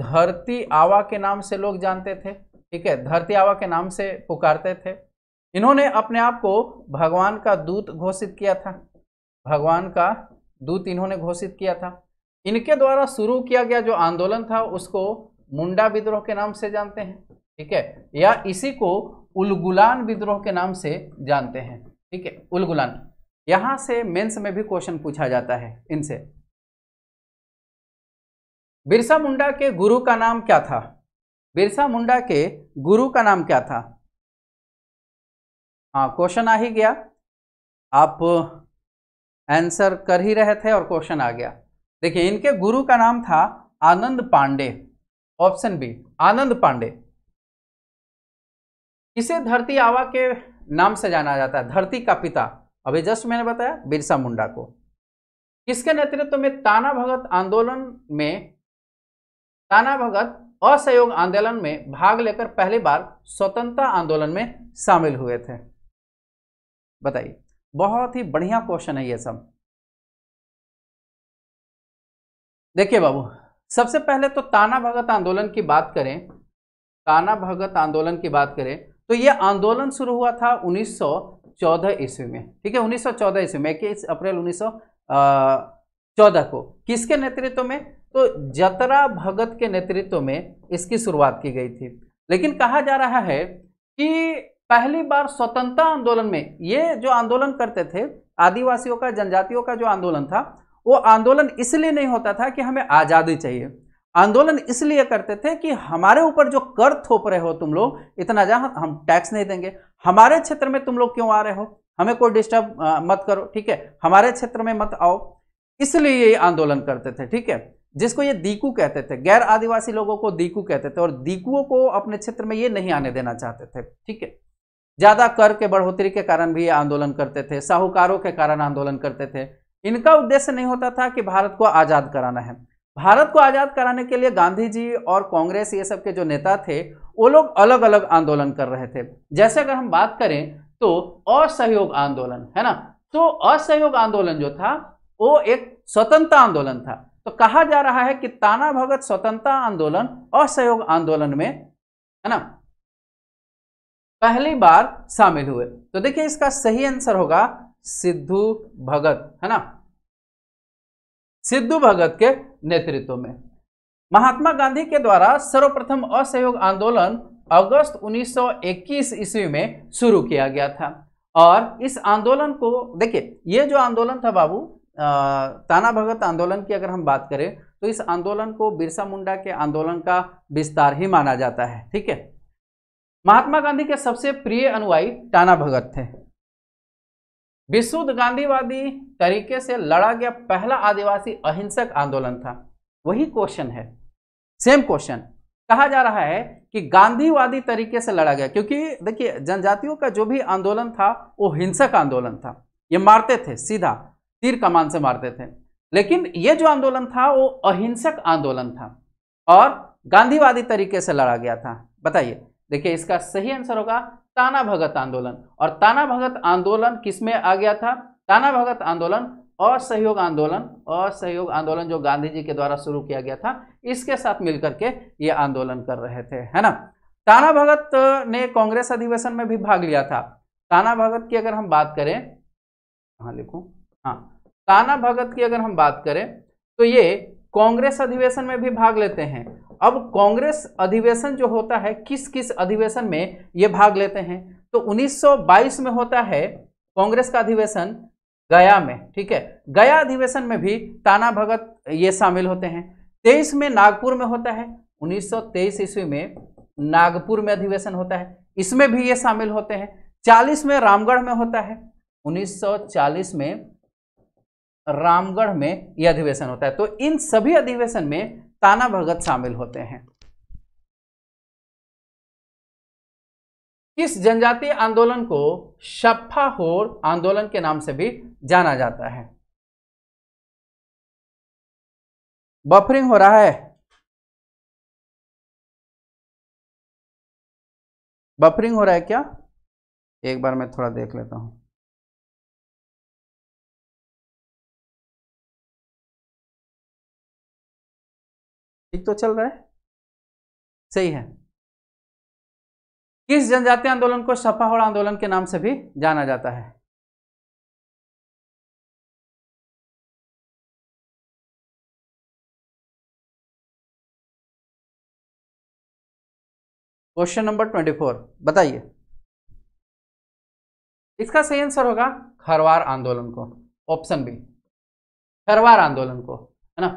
धरती आवा के नाम से लोग जानते थे ठीक है धरती आवा के नाम से पुकारते थे इन्होंने अपने आप को भगवान का दूत घोषित किया था भगवान का दूत इन्होंने घोषित किया था इनके द्वारा शुरू किया गया जो आंदोलन था उसको मुंडा विद्रोह के नाम से जानते हैं ठीक है या इसी को उलगुलान विद्रोह के नाम से जानते हैं ठीक है उलगुलान यहां से मेंस में भी क्वेश्चन पूछा जाता है इनसे बिरसा मुंडा के गुरु का नाम क्या था बिरसा मुंडा के गुरु का नाम क्या था हाँ क्वेश्चन आ ही गया आप आंसर कर ही रहे थे और क्वेश्चन आ गया देखिए इनके गुरु का नाम था आनंद पांडे ऑप्शन बी आनंद पांडे इसे धरती आवा के नाम से जाना जाता है धरती का पिता अभी जस्ट मैंने बताया बिरसा मुंडा को किसके नेतृत्व में ताना भगत आंदोलन में ताना भगत असहयोग आंदोलन में भाग लेकर पहली बार स्वतंत्रता आंदोलन में शामिल हुए थे बताइए बहुत ही बढ़िया क्वेश्चन है ये सब देखिए बाबू सबसे पहले तो ताना भगत आंदोलन की बात करें ताना भगत आंदोलन की बात करें तो ये आंदोलन शुरू हुआ था 1914 ईस्वी में ठीक है 1914 ईस्वी में इक्कीस अप्रैल 1914 को किसके नेतृत्व में तो जतरा भगत के नेतृत्व में इसकी शुरुआत की गई थी लेकिन कहा जा रहा है कि पहली बार स्वतंत्रता आंदोलन में ये जो आंदोलन करते थे आदिवासियों का जनजातियों का जो आंदोलन था वो आंदोलन इसलिए नहीं होता था कि हमें आज़ादी चाहिए आंदोलन इसलिए करते थे कि हमारे ऊपर जो कर थोप रहे हो तुम लोग इतना जहां हम टैक्स नहीं देंगे हमारे क्षेत्र में तुम लोग क्यों आ रहे हो हमें कोई डिस्टर्ब मत करो ठीक है हमारे क्षेत्र में मत आओ इसलिए ये आंदोलन करते थे ठीक है जिसको ये दीकू कहते थे गैर आदिवासी लोगों को दीकू कहते थे और दीकुओं को अपने क्षेत्र में ये नहीं आने देना चाहते थे ठीक है ज़्यादा कर के बढ़ोतरी के कारण भी ये आंदोलन करते थे साहूकारों के कारण आंदोलन करते थे इनका उद्देश्य नहीं होता था कि भारत को आज़ाद कराना है भारत को आज़ाद कराने के लिए गांधी जी और कांग्रेस ये सब के जो नेता थे वो लोग अलग अलग आंदोलन कर रहे थे जैसे अगर हम बात करें तो असहयोग आंदोलन है ना तो असहयोग आंदोलन जो था वो एक स्वतंत्रता आंदोलन था तो कहा जा रहा है कि ताना भगत स्वतंत्रता आंदोलन असहयोग आंदोलन में है ना पहली बार शामिल हुए तो देखिए इसका सही आंसर होगा सिद्धू भगत है ना सिद्धू भगत के नेतृत्व में महात्मा गांधी के द्वारा सर्वप्रथम असहयोग आंदोलन अगस्त 1921 ईस्वी में शुरू किया गया था और इस आंदोलन को देखिए ये जो आंदोलन था बाबू ताना भगत आंदोलन की अगर हम बात करें तो इस आंदोलन को बिरसा मुंडा के आंदोलन का विस्तार ही माना जाता है ठीक है महात्मा गांधी के सबसे प्रिय अनुयायी टाना भगत थे विशुद्ध गांधीवादी तरीके से लड़ा गया पहला आदिवासी अहिंसक आंदोलन था वही क्वेश्चन है सेम क्वेश्चन कहा जा रहा है कि गांधीवादी तरीके से लड़ा गया क्योंकि देखिए जनजातियों का जो भी आंदोलन था वो हिंसक आंदोलन था ये मारते थे सीधा तीर कमान से मारते थे लेकिन ये जो आंदोलन था वो अहिंसक आंदोलन था और गांधीवादी तरीके से लड़ा गया था बताइए देखिए इसका सही आंसर होगा ताना भगत आंदोलन और ताना भगत आंदोलन किसमें आ गया था ताना भगत आंदोलन असहयोग आंदोलन असहयोग आंदोलन जो गांधी जी के द्वारा शुरू किया गया था इसके साथ मिलकर के ये आंदोलन कर रहे थे है ना ताना भगत ने कांग्रेस अधिवेशन में भी भाग लिया था ताना भगत की अगर हम बात करें कहा लिखू हाँ ताना भगत की अगर हम बात करें तो ये कांग्रेस अधिवेशन में भी भाग लेते हैं अब कांग्रेस अधिवेशन जो होता है किस किस अधिवेशन में ये भाग लेते हैं तो 1922 में होता है कांग्रेस का अधिवेशन गया में ठीक है गया अधिवेशन में भी ताना भगत ये शामिल होते हैं तेईस में नागपुर में होता है 1923 ईस्वी में नागपुर में अधिवेशन होता है इसमें भी ये शामिल होते हैं चालीस में रामगढ़ में होता है 1940 में रामगढ़ में यह अधिवेशन होता है तो इन सभी अधिवेशन में ताना भगत शामिल होते हैं किस जनजातीय आंदोलन को शफा होर आंदोलन के नाम से भी जाना जाता है बफरिंग हो रहा है बफरिंग हो रहा है क्या एक बार मैं थोड़ा देख लेता हूं ठीक तो चल रहा है सही है किस जनजातीय आंदोलन को सफाहोड़ा आंदोलन के नाम से भी जाना जाता है क्वेश्चन नंबर ट्वेंटी फोर बताइए इसका सही आंसर होगा खरवार आंदोलन को ऑप्शन बी खरवार आंदोलन को है ना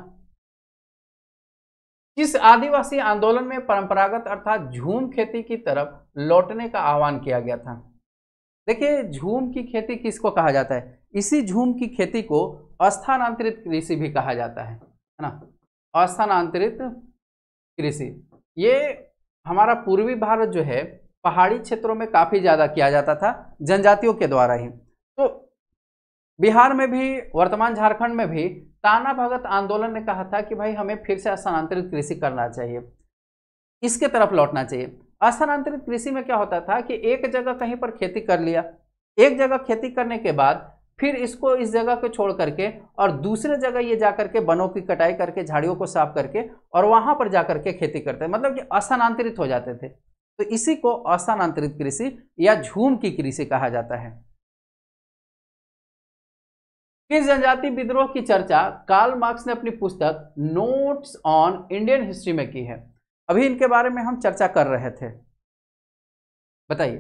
इस आदिवासी आंदोलन में परंपरागत अर्थात झूम खेती की तरफ लौटने का आह्वान किया गया था देखिए झूम की खेती किसको कहा जाता है इसी झूम की खेती को स्थानांतरित कृषि भी कहा जाता है है ना स्थानांतरित कृषि ये हमारा पूर्वी भारत जो है पहाड़ी क्षेत्रों में काफ़ी ज़्यादा किया जाता था जनजातियों के द्वारा ही तो बिहार में भी वर्तमान झारखंड में भी ताना भगत आंदोलन ने कहा था कि भाई हमें फिर से स्थानांतरित कृषि करना चाहिए इसके तरफ लौटना चाहिए स्थानांतरित कृषि में क्या होता था कि एक जगह कहीं पर खेती कर लिया एक जगह खेती करने के बाद फिर इसको इस जगह को छोड़ करके और दूसरे जगह ये जा करके वनों की कटाई करके झाड़ियों को साफ करके और वहां पर जा करके खेती करते मतलब कि स्थानांतरित हो जाते थे तो इसी को स्थानांतरित कृषि या झूम की कृषि कहा जाता है किस जनजाति विद्रोह की चर्चा कार्ल मार्क्स ने अपनी पुस्तक नोट्स ऑन इंडियन हिस्ट्री में की है अभी इनके बारे में हम चर्चा कर रहे थे बताइए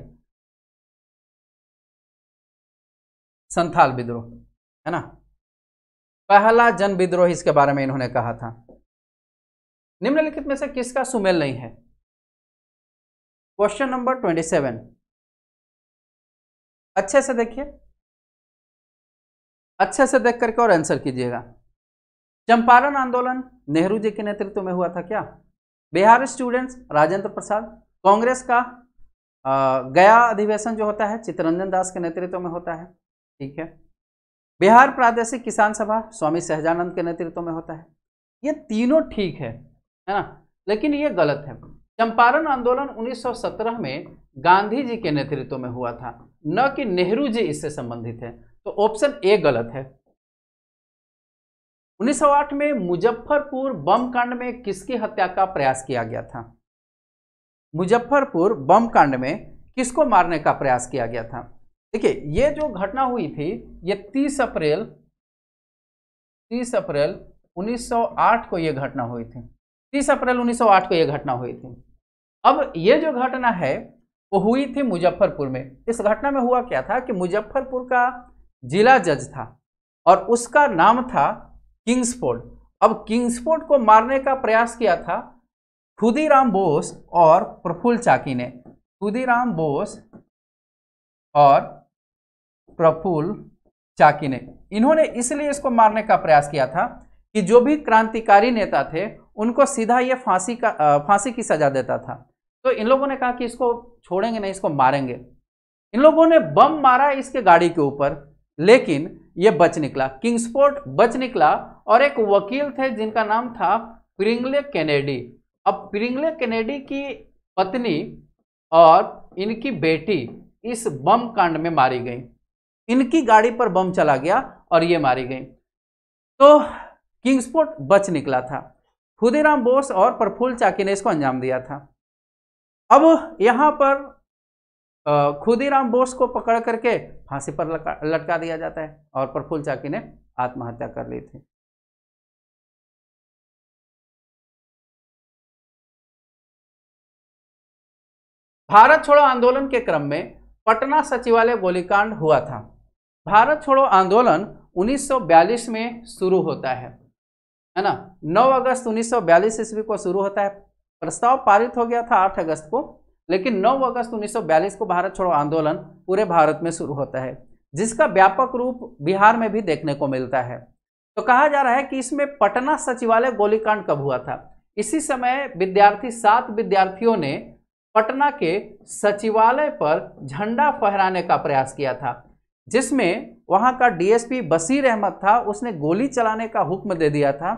संथाल विद्रोह है ना पहला जन विद्रोह इसके बारे में इन्होंने कहा था निम्नलिखित में से किसका सुमेल नहीं है क्वेश्चन नंबर ट्वेंटी सेवन अच्छे से देखिए अच्छे से देख करके और आंसर कीजिएगा चंपारण आंदोलन नेहरू जी के नेतृत्व में हुआ था क्या बिहार स्टूडेंट्स राजेंद्र प्रसाद कांग्रेस का गया अधिवेशन जो होता है चित्तरंजन दास के नेतृत्व में होता है ठीक है बिहार प्रादेशिक किसान सभा स्वामी सहजानंद के नेतृत्व में होता है ये तीनों ठीक है है ना लेकिन ये गलत है चंपारण आंदोलन 1917 में गांधी जी के नेतृत्व में हुआ था न कि नेहरू जी इससे संबंधित है तो ऑप्शन ए गलत है 1908 में मुजफ्फरपुर बम कांड में किसकी हत्या का प्रयास किया गया था मुजफ्फरपुर बम कांड में किसको मारने का प्रयास किया गया था देखिए ये जो घटना हुई थी ये 30 अप्रैल 30 अप्रैल 1908 को ये घटना हुई थी 30 अप्रैल 1908 को ये घटना हुई थी अब ये जो घटना है वो हुई थी मुजफ्फरपुर में इस घटना में हुआ क्या था कि मुजफ्फरपुर का जिला जज था और उसका नाम था किंग्सफोर्ड अब किंग्सफोर्ड को मारने का प्रयास किया था खुदीराम बोस और प्रफुल्ल चाकी ने खुदीराम बोस और प्रफुल्ल चाकी ने इन्होंने इसलिए इसको मारने का प्रयास किया था कि जो भी क्रांतिकारी नेता थे उनको सीधा ये फांसी का फांसी की सजा देता था तो इन लोगों ने कहा कि इसको छोड़ेंगे नहीं इसको मारेंगे इन लोगों ने बम मारा इसके गाड़ी के ऊपर लेकिन ये बच निकला किंग्सफोर्ड बच निकला और एक वकील थे जिनका नाम था प्रिंगले कैनेडी अब प्रिंगले कैनेडी की पत्नी और इनकी बेटी इस बम कांड में मारी गई इनकी गाड़ी पर बम चला गया और ये मारी गई तो किंग्सपोर्ट बच निकला था खुदीराम बोस और प्रफुल्ल चाकी ने इसको अंजाम दिया था अब यहां पर खुदीराम बोस को पकड़ करके फांसी पर लटका दिया जाता है और प्रफुल्ल चाकी ने आत्महत्या कर ली थी भारत छोड़ो आंदोलन के क्रम में पटना सचिवालय गोलीकांड हुआ था भारत छोड़ो आंदोलन 1942 में शुरू होता है है ना 9 अगस्त 1942 ईस्वी को शुरू होता है प्रस्ताव पारित हो गया था 8 अगस्त को लेकिन 9 अगस्त 1942 को भारत छोड़ो आंदोलन पूरे भारत में शुरू होता है जिसका व्यापक रूप बिहार में भी देखने को मिलता है तो कहा जा रहा है कि इसमें पटना सचिवालय गोलीकांड कब हुआ था इसी समय विद्यार्थी सात विद्यार्थियों ने पटना के सचिवालय पर झंडा फहराने का प्रयास किया था जिसमें वहां का डीएसपी बसीर अहमद था उसने गोली चलाने का हुक्म दे दिया था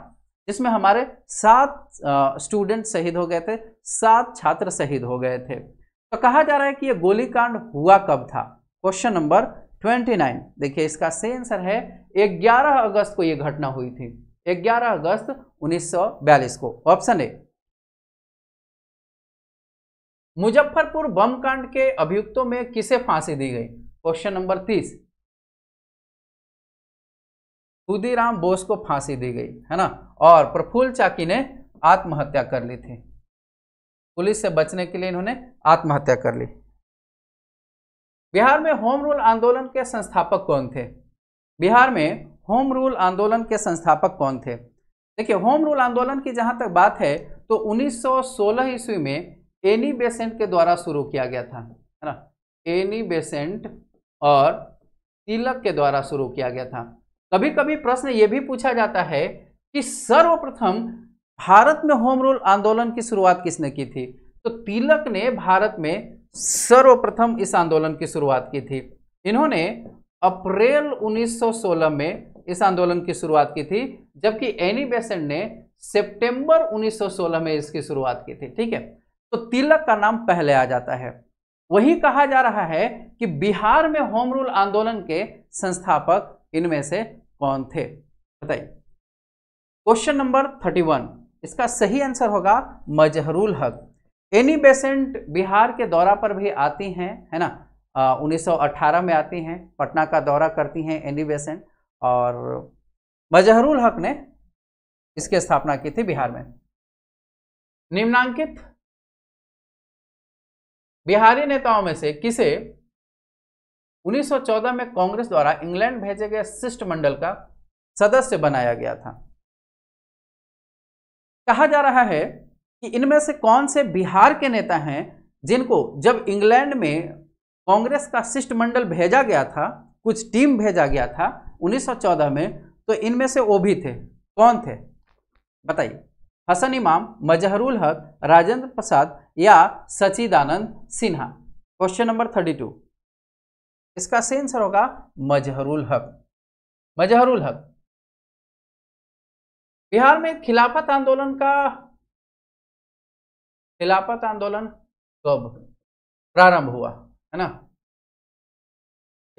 जिसमें हमारे सात स्टूडेंट शहीद हो गए थे सात छात्र शहीद हो गए थे तो कहा जा रहा है कि यह गोलीकांड हुआ कब था क्वेश्चन नंबर 29 देखिए इसका सही आंसर है 11 अगस्त को यह घटना हुई थी 11 अगस्त 1942 को ऑप्शन ए मुजफ्फरपुर बम कांड के अभियुक्तों में किसे फांसी दी गई क्वेश्चन नंबर तीस खुदीराम बोस को फांसी दी गई है ना और प्रफुल्ल चाकी ने आत्महत्या कर ली थी पुलिस से बचने के लिए इन्होंने आत्महत्या कर ली बिहार में होम रूल आंदोलन के संस्थापक कौन थे बिहार में होम रूल आंदोलन के संस्थापक कौन थे देखिए होम रूल आंदोलन की जहां तक बात है तो 1916 ईस्वी में एनी बेसेंट के द्वारा शुरू किया गया था है ना एनी बेसेंट और तिलक के द्वारा शुरू किया गया था कभी कभी प्रश्न ये भी पूछा जाता है कि सर्वप्रथम भारत में होम रूल आंदोलन की शुरुआत किसने की थी तो तिलक ने भारत में सर्वप्रथम इस आंदोलन की शुरुआत की थी इन्होंने अप्रैल 1916 में इस आंदोलन की शुरुआत की थी जबकि एनी बेसेंट ने सितंबर 1916 में इसकी शुरुआत की थी ठीक है तो तिलक का नाम पहले आ जाता है वही कहा जा रहा है कि बिहार में होम रूल आंदोलन के संस्थापक इनमें से कौन थे बताइए क्वेश्चन नंबर थर्टी वन इसका सही आंसर होगा मजहरुल हक एनी बेसेंट बिहार के दौरा पर भी आती हैं है ना आ, 1918 में आती हैं पटना का दौरा करती हैं एनी बेसेंट और मजहरुल हक ने इसके स्थापना की थी बिहार में निम्नांकित बिहारी नेताओं में से किसे 1914 में कांग्रेस द्वारा इंग्लैंड भेजे गए शिष्टमंडल का सदस्य बनाया गया था कहा जा रहा है कि इनमें से कौन से बिहार के नेता हैं जिनको जब इंग्लैंड में कांग्रेस का शिष्टमंडल भेजा गया था कुछ टीम भेजा गया था 1914 में तो इनमें से वो भी थे कौन थे बताइए हसन इमाम मजहरुल हक राजेंद्र प्रसाद या Sachidanand Sinha question number thirty two इसका सही आंसर होगा मजहरुल हक मजहरुल हक बिहार में खिलाफत आंदोलन का खिलाफत आंदोलन कब प्रारंभ हुआ है ना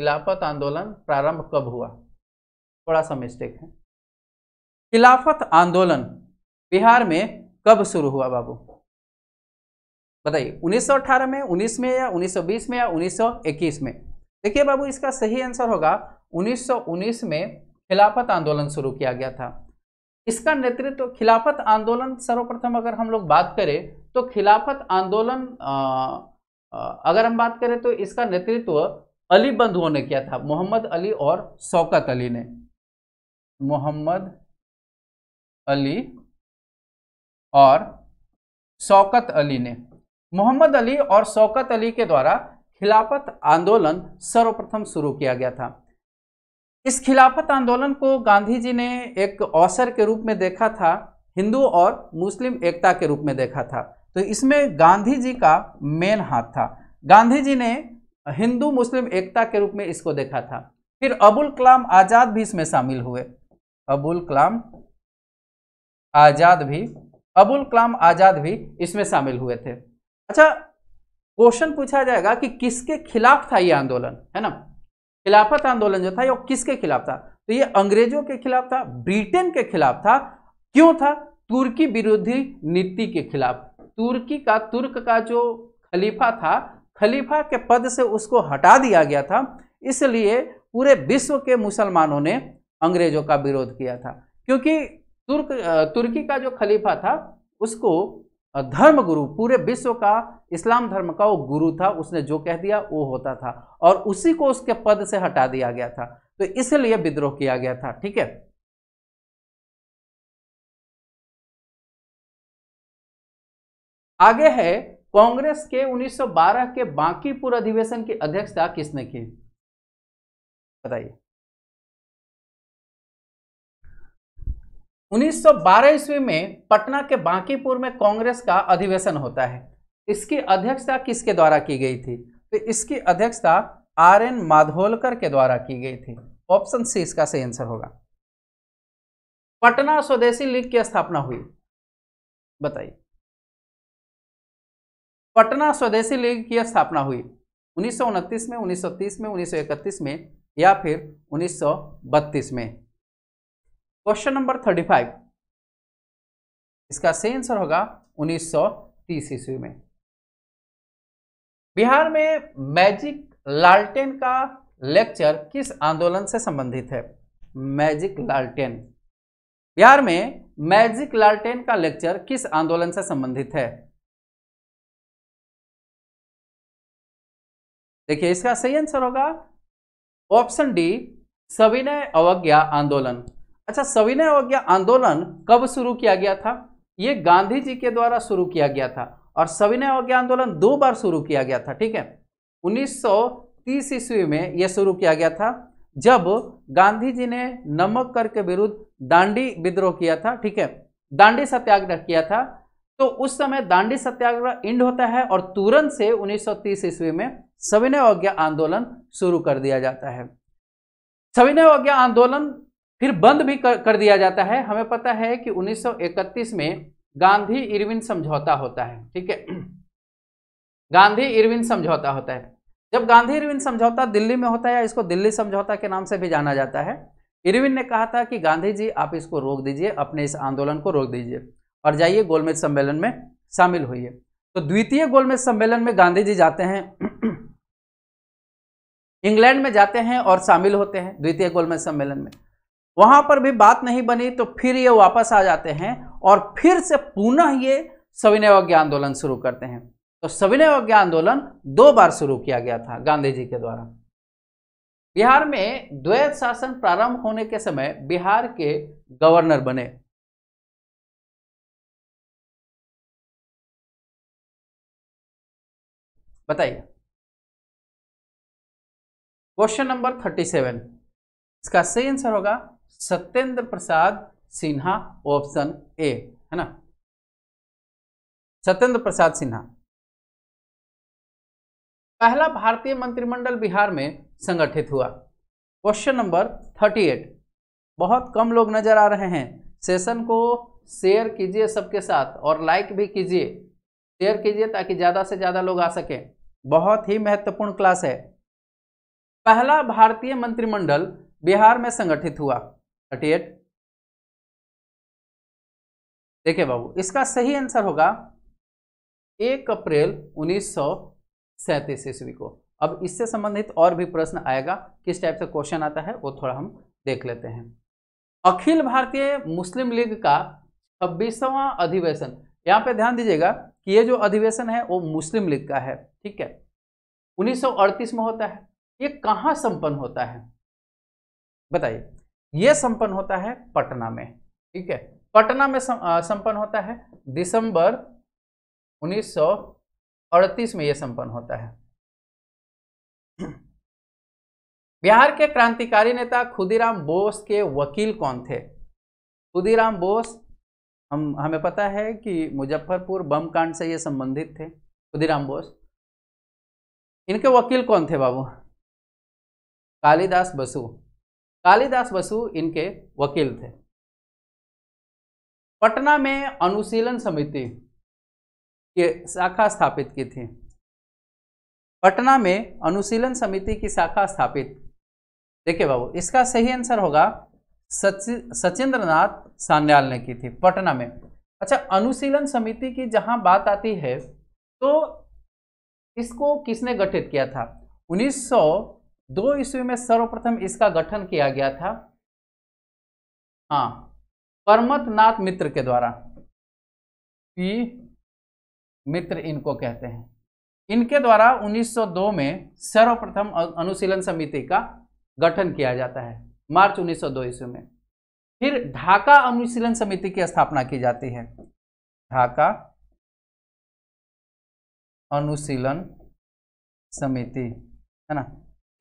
खिलाफत आंदोलन प्रारंभ कब हुआ थोड़ा सा मिस्टेक है खिलाफत आंदोलन बिहार में कब शुरू हुआ बाबू बताइए 1918 में 19 में या 1920 में या 1921 में देखिए बाबू इसका सही आंसर होगा 1919 में खिलाफत आंदोलन शुरू किया गया था इसका नेतृत्व तो खिलाफत आंदोलन सर्वप्रथम अगर हम लोग बात करें तो खिलाफत आंदोलन अगर हम बात करें तो इसका नेतृत्व तो अली बंधुओं ने किया था मोहम्मद अली और शौकत अली ने मोहम्मद अली और शौकत अली ने मोहम्मद अली और शौकत अली के द्वारा खिलाफत आंदोलन सर्वप्रथम शुरू किया गया था इस खिलाफत आंदोलन को गांधी जी ने एक अवसर के रूप में देखा था हिंदू और मुस्लिम एकता के रूप में देखा था तो इसमें गांधी जी का मेन हाथ था गांधी जी ने हिंदू मुस्लिम एकता के रूप में इसको देखा था फिर अबुल कलाम आज़ाद भी इसमें शामिल हुए अबुल कलाम आज़ाद भी अबुल कलाम आज़ाद भी इसमें शामिल हुए थे अच्छा क्वेश्चन पूछा जाएगा कि किसके खिलाफ था यह आंदोलन है ना खिलाफत आंदोलन जो था ये किसके खिलाफ था तो ये अंग्रेजों के खिलाफ था ब्रिटेन के खिलाफ था क्यों था तुर्की विरोधी नीति के खिलाफ तुर्की का तुर्क का जो खलीफा था खलीफा के पद से उसको हटा दिया गया था इसलिए पूरे विश्व के मुसलमानों ने अंग्रेजों का विरोध किया था क्योंकि तुर्क तुर्की का जो खलीफा था उसको धर्म गुरु पूरे विश्व का इस्लाम धर्म का वो गुरु था उसने जो कह दिया वो होता था और उसी को उसके पद से हटा दिया गया था तो इसलिए विद्रोह किया गया था ठीक है आगे है कांग्रेस के 1912 के बांकीपुर अधिवेशन की अध्यक्षता किसने की बताइए 1912 ईस्वी में पटना के बांकीपुर में कांग्रेस का अधिवेशन होता है इसकी अध्यक्षता किसके द्वारा की गई थी तो इसकी अध्यक्षता आर एन माधोलकर के द्वारा की गई थी ऑप्शन सी इसका सही आंसर होगा पटना स्वदेशी लीग की स्थापना हुई बताइए पटना स्वदेशी लीग की स्थापना हुई उन्नीस में 1930 में 1931 में या फिर 1932 में क्वेश्चन नंबर थर्टी फाइव इसका सही आंसर होगा उन्नीस सौ तीस ईस्वी में बिहार में मैजिक लालटेन का लेक्चर किस आंदोलन से संबंधित है मैजिक लालटेन बिहार में मैजिक लालटेन का लेक्चर किस आंदोलन से संबंधित है देखिए इसका सही आंसर होगा ऑप्शन डी सविनय अवज्ञा आंदोलन अच्छा सविनय अवज्ञा आंदोलन कब शुरू किया गया था ये गांधी जी के द्वारा शुरू किया गया था और सविनय अवज्ञा आंदोलन दो बार शुरू किया गया था ठीक है 1930 ईस्वी में यह शुरू किया गया था जब गांधी जी ने नमक कर के विरुद्ध दांडी विद्रोह किया था ठीक है दांडी सत्याग्रह किया था तो उस समय दांडी सत्याग्रह इंड होता है और तुरंत से 1930 ईस्वी में सविनय अवज्ञा आंदोलन शुरू कर दिया जाता है सविनय अवज्ञा आंदोलन फिर बंद भी कर, कर दिया जाता है हमें पता है कि 1931 में गांधी इरविन समझौता होता है ठीक है गांधी इरविन समझौता होता है जब गांधी इरविन समझौता दिल्ली में होता है इसको दिल्ली समझौता के नाम से भी जाना जाता है इरविन ने कहा था कि गांधी जी आप इसको रोक दीजिए अपने इस आंदोलन को रोक दीजिए और जाइए गोलमेज सम्मेलन में शामिल हुई तो द्वितीय गोलमेज सम्मेलन में गांधी जी जाते हैं इंग्लैंड में जाते हैं और शामिल होते हैं द्वितीय गोलमेज सम्मेलन में वहां पर भी बात नहीं बनी तो फिर ये वापस आ जाते हैं और फिर से पुनः ये सविनय ज्ञान आंदोलन शुरू करते हैं तो सविनय ज्ञान आंदोलन दो बार शुरू किया गया था गांधी जी के द्वारा बिहार में द्वैत शासन प्रारंभ होने के समय बिहार के गवर्नर बने बताइए क्वेश्चन नंबर थर्टी सेवन इसका सही आंसर होगा सत्येंद्र प्रसाद सिन्हा ऑप्शन ए है ना सत्येंद्र प्रसाद सिन्हा पहला भारतीय मंत्रिमंडल बिहार में संगठित हुआ क्वेश्चन नंबर थर्टी एट बहुत कम लोग नजर आ रहे हैं सेशन को शेयर कीजिए सबके साथ और लाइक भी कीजिए शेयर कीजिए ताकि ज़्यादा से ज़्यादा लोग आ सके बहुत ही महत्वपूर्ण क्लास है पहला भारतीय मंत्रिमंडल बिहार में संगठित हुआ थर्टी एट देखिये बाबू इसका सही आंसर होगा एक अप्रैल उन्नीस सौ सैंतीस ईस्वी को अब इससे संबंधित और भी प्रश्न आएगा किस टाइप से क्वेश्चन आता है वो थोड़ा हम देख लेते हैं अखिल भारतीय मुस्लिम लीग का छब्बीसवा अधिवेशन यहाँ पे ध्यान दीजिएगा कि ये जो अधिवेशन है वो मुस्लिम लीग का है ठीक है 1938 में होता है ये कहाँ संपन्न होता है बताइए ये संपन्न होता है पटना में ठीक है पटना में संपन्न होता है दिसंबर 1938 में यह संपन्न होता है बिहार के क्रांतिकारी नेता खुदीराम बोस के वकील कौन थे खुदीराम बोस हम हमें पता है कि मुजफ्फरपुर बम कांड से ये संबंधित थे खुदीराम बोस इनके वकील कौन थे बाबू कालिदास बसु कालिदास बसु इनके वकील थे पटना में अनुशीलन समिति की शाखा स्थापित की थी पटना में अनुशीलन समिति की शाखा स्थापित देखिए बाबू इसका सही आंसर होगा सचिंद्र नाथ सान्याल ने की थी पटना में अच्छा अनुशीलन समिति की जहां बात आती है तो इसको किसने गठित किया था उन्नीस दो ईस्वी में सर्वप्रथम इसका गठन किया गया था हाँ परमतनाथ मित्र के द्वारा पी मित्र इनको कहते हैं इनके द्वारा 1902 में सर्वप्रथम अनुशीलन समिति का गठन किया जाता है मार्च 1902 ईस्वी में फिर ढाका अनुशीलन समिति की स्थापना की जाती है ढाका अनुशीलन समिति है ना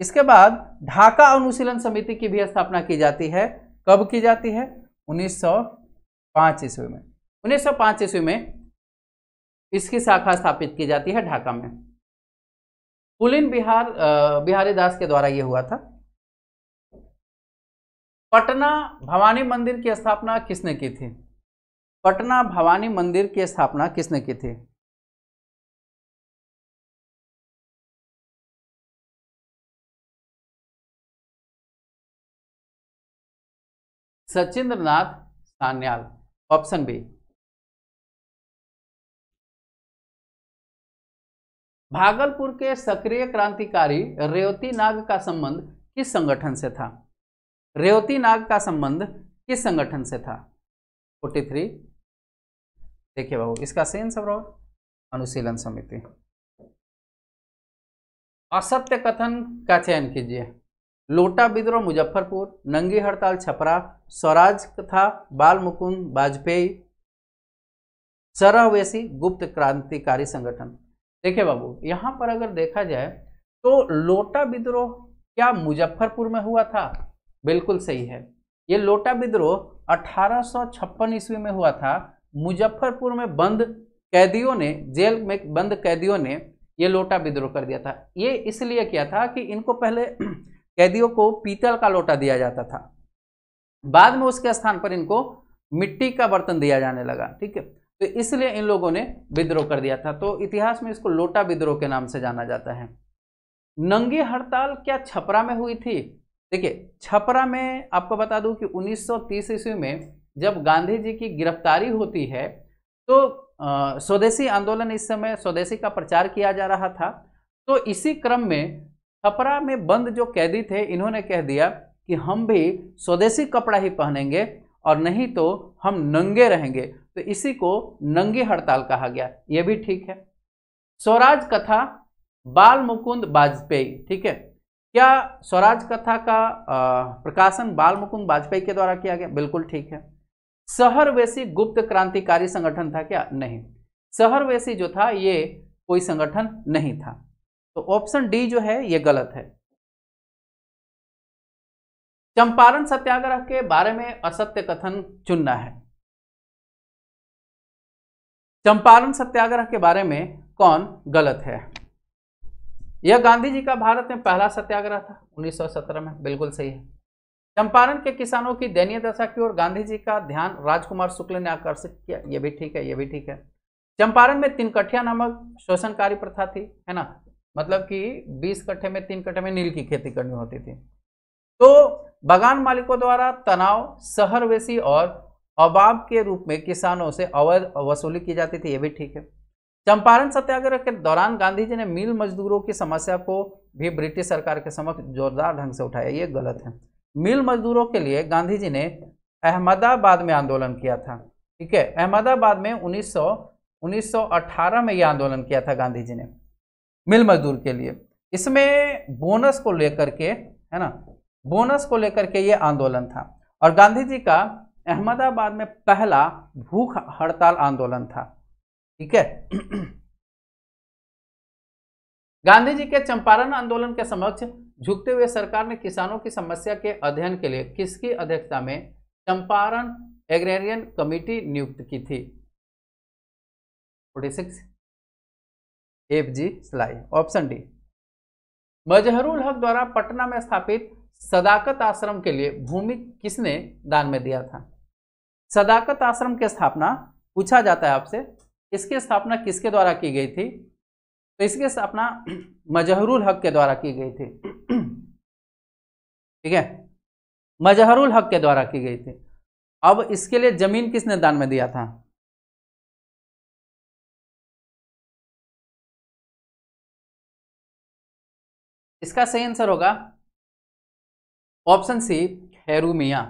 इसके बाद ढाका अनुशीलन समिति की भी स्थापना की जाती है कब की जाती है 1905 ईस्वी में 1905 ईस्वी में इसकी शाखा स्थापित की जाती है ढाका में पुलिन बिहार बिहारी दास के द्वारा यह हुआ था पटना भवानी मंदिर की स्थापना किसने की थी पटना भवानी मंदिर की स्थापना किसने की थी सचिंद्र नाथ सान्याल ऑप्शन बी भागलपुर के सक्रिय क्रांतिकारी रेवती नाग का संबंध किस संगठन से था रेवती नाग का संबंध किस संगठन से था फोर्टी थ्री देखिए बाबू इसका सेंस और अनुशीलन समिति असत्य कथन का चयन कीजिए लोटा विद्रोह मुजफ्फरपुर नंगी हड़ताल छपरा स्वराज कथा बाल मुकुंद वाजपेयी सरहवेशी गुप्त क्रांतिकारी संगठन देखे बाबू यहाँ पर अगर देखा जाए तो लोटा विद्रोह क्या मुजफ्फरपुर में हुआ था बिल्कुल सही है ये लोटा विद्रोह अठारह ईस्वी में हुआ था मुजफ्फरपुर में बंद कैदियों ने जेल में बंद कैदियों ने ये लोटा विद्रोह कर दिया था ये इसलिए किया था कि इनको पहले कैदियों को पीतल का लोटा दिया जाता था बाद में उसके स्थान पर इनको मिट्टी का बर्तन दिया जाने लगा ठीक है तो इसलिए इन लोगों ने विद्रोह कर दिया था तो इतिहास में इसको लोटा विद्रोह के नाम से जाना जाता है नंगी हड़ताल क्या छपरा में हुई थी देखिए छपरा में आपको बता दूं कि 1930 ईस्वी में जब गांधी जी की गिरफ्तारी होती है तो स्वदेशी आंदोलन इस समय स्वदेशी का प्रचार किया जा रहा था तो इसी क्रम में छपरा में बंद जो कैदी थे इन्होंने कह दिया कि हम भी स्वदेशी कपड़ा ही पहनेंगे और नहीं तो हम नंगे रहेंगे तो इसी को नंगी हड़ताल कहा गया यह भी ठीक है स्वराज कथा बाल मुकुंद वाजपेयी ठीक है क्या स्वराज कथा का प्रकाशन बाल मुकुंद वाजपेयी के द्वारा किया गया बिल्कुल ठीक है शहरवेशी गुप्त क्रांतिकारी संगठन था क्या नहीं शहरवेशी जो था ये कोई संगठन नहीं था तो ऑप्शन डी जो है ये गलत है चंपारण सत्याग्रह के बारे में असत्य कथन चुनना है चंपारण सत्याग्रह के बारे में कौन गलत है यह गांधी जी का भारत में पहला सत्याग्रह था 1917 में बिल्कुल सही है चंपारण के किसानों की दयनीय दशा की ओर गांधी जी का ध्यान राजकुमार शुक्ल ने आकर्षित किया यह भी ठीक है यह भी ठीक है चंपारण में तीनकठिया नामक शोषणकारी प्रथा थी है ना मतलब कि 20 कट्ठे में तीन कट्ठे में नील की खेती करनी होती थी तो बगान मालिकों द्वारा तनाव शहरवेशी और अबाब के रूप में किसानों से अवैध वसूली की जाती थी ये भी ठीक है चंपारण सत्याग्रह के दौरान गांधी जी ने मिल मजदूरों की समस्या को भी ब्रिटिश सरकार के समक्ष जोरदार ढंग से उठाया ये गलत है मिल मजदूरों के लिए गांधी जी ने अहमदाबाद में आंदोलन किया था ठीक है अहमदाबाद में 1900 1918 में यह आंदोलन किया था गांधी जी ने मिल मजदूर के लिए इसमें बोनस को लेकर के है ना बोनस को लेकर के ये आंदोलन था और गांधी जी का अहमदाबाद में पहला भूख हड़ताल आंदोलन था ठीक है गांधी जी के चंपारण आंदोलन के समक्ष झुकते हुए सरकार ने किसानों की समस्या के अध्ययन के लिए किसकी अध्यक्षता में चंपारण एग्रेरियन कमेटी नियुक्त की थी 46 एफ जी सिलाई ऑप्शन डी मजहरुल हक द्वारा पटना में स्थापित सदाकत आश्रम के लिए भूमि किसने दान में दिया था सदाकत आश्रम की स्थापना पूछा जाता है आपसे इसकी स्थापना किसके द्वारा की गई थी तो इसकी स्थापना मजहरुल हक के द्वारा की गई थी ठीक है मजहरुल हक के द्वारा की गई थी अब इसके लिए जमीन किसने दान में दिया था इसका सही आंसर होगा ऑप्शन सी खैरुमिया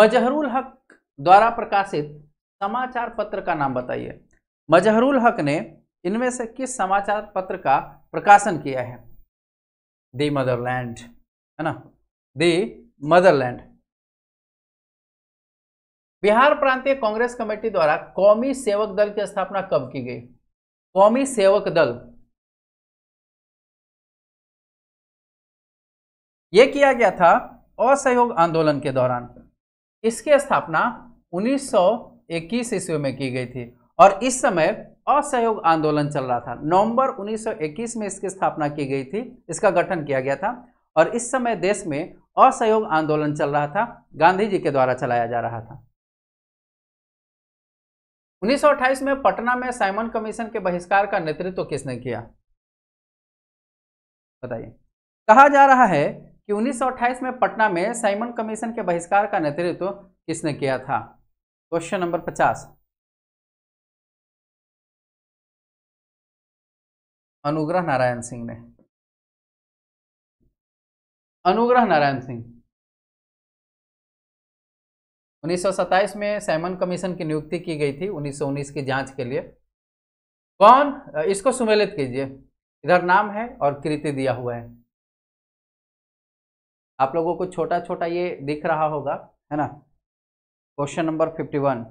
मजहरुल हक द्वारा प्रकाशित समाचार पत्र का नाम बताइए मजहरुल हक ने इनमें से किस समाचार पत्र का प्रकाशन किया है द मदरलैंड है ना द मदरलैंड बिहार प्रांतीय कांग्रेस कमेटी द्वारा कौमी सेवक दल की स्थापना कब की गई कौमी सेवक दल यह किया गया था असहयोग आंदोलन के दौरान इसकी स्थापना 1921 ईस्वी में की गई थी और इस समय असहयोग आंदोलन चल रहा था नवंबर 1921 में इसकी स्थापना की गई थी इसका गठन किया गया था और इस समय देश में असहयोग आंदोलन चल रहा था गांधी जी के द्वारा चलाया जा रहा था 1928 में पटना में साइमन कमीशन के बहिष्कार का नेतृत्व तो किसने किया बताइए कहा जा रहा है कि 1928 में पटना में साइमन कमीशन के बहिष्कार का नेतृत्व तो किसने किया था क्वेश्चन नंबर 50 अनुग्रह नारायण सिंह ने अनुग्रह नारायण सिंह 1927 में साइमन कमीशन की नियुक्ति की गई थी 1919 की जांच के लिए कौन इसको सुमेलित कीजिए इधर नाम है और कृति दिया हुआ है आप लोगों को छोटा छोटा ये दिख रहा होगा है ना क्वेश्चन नंबर फिफ्टी वन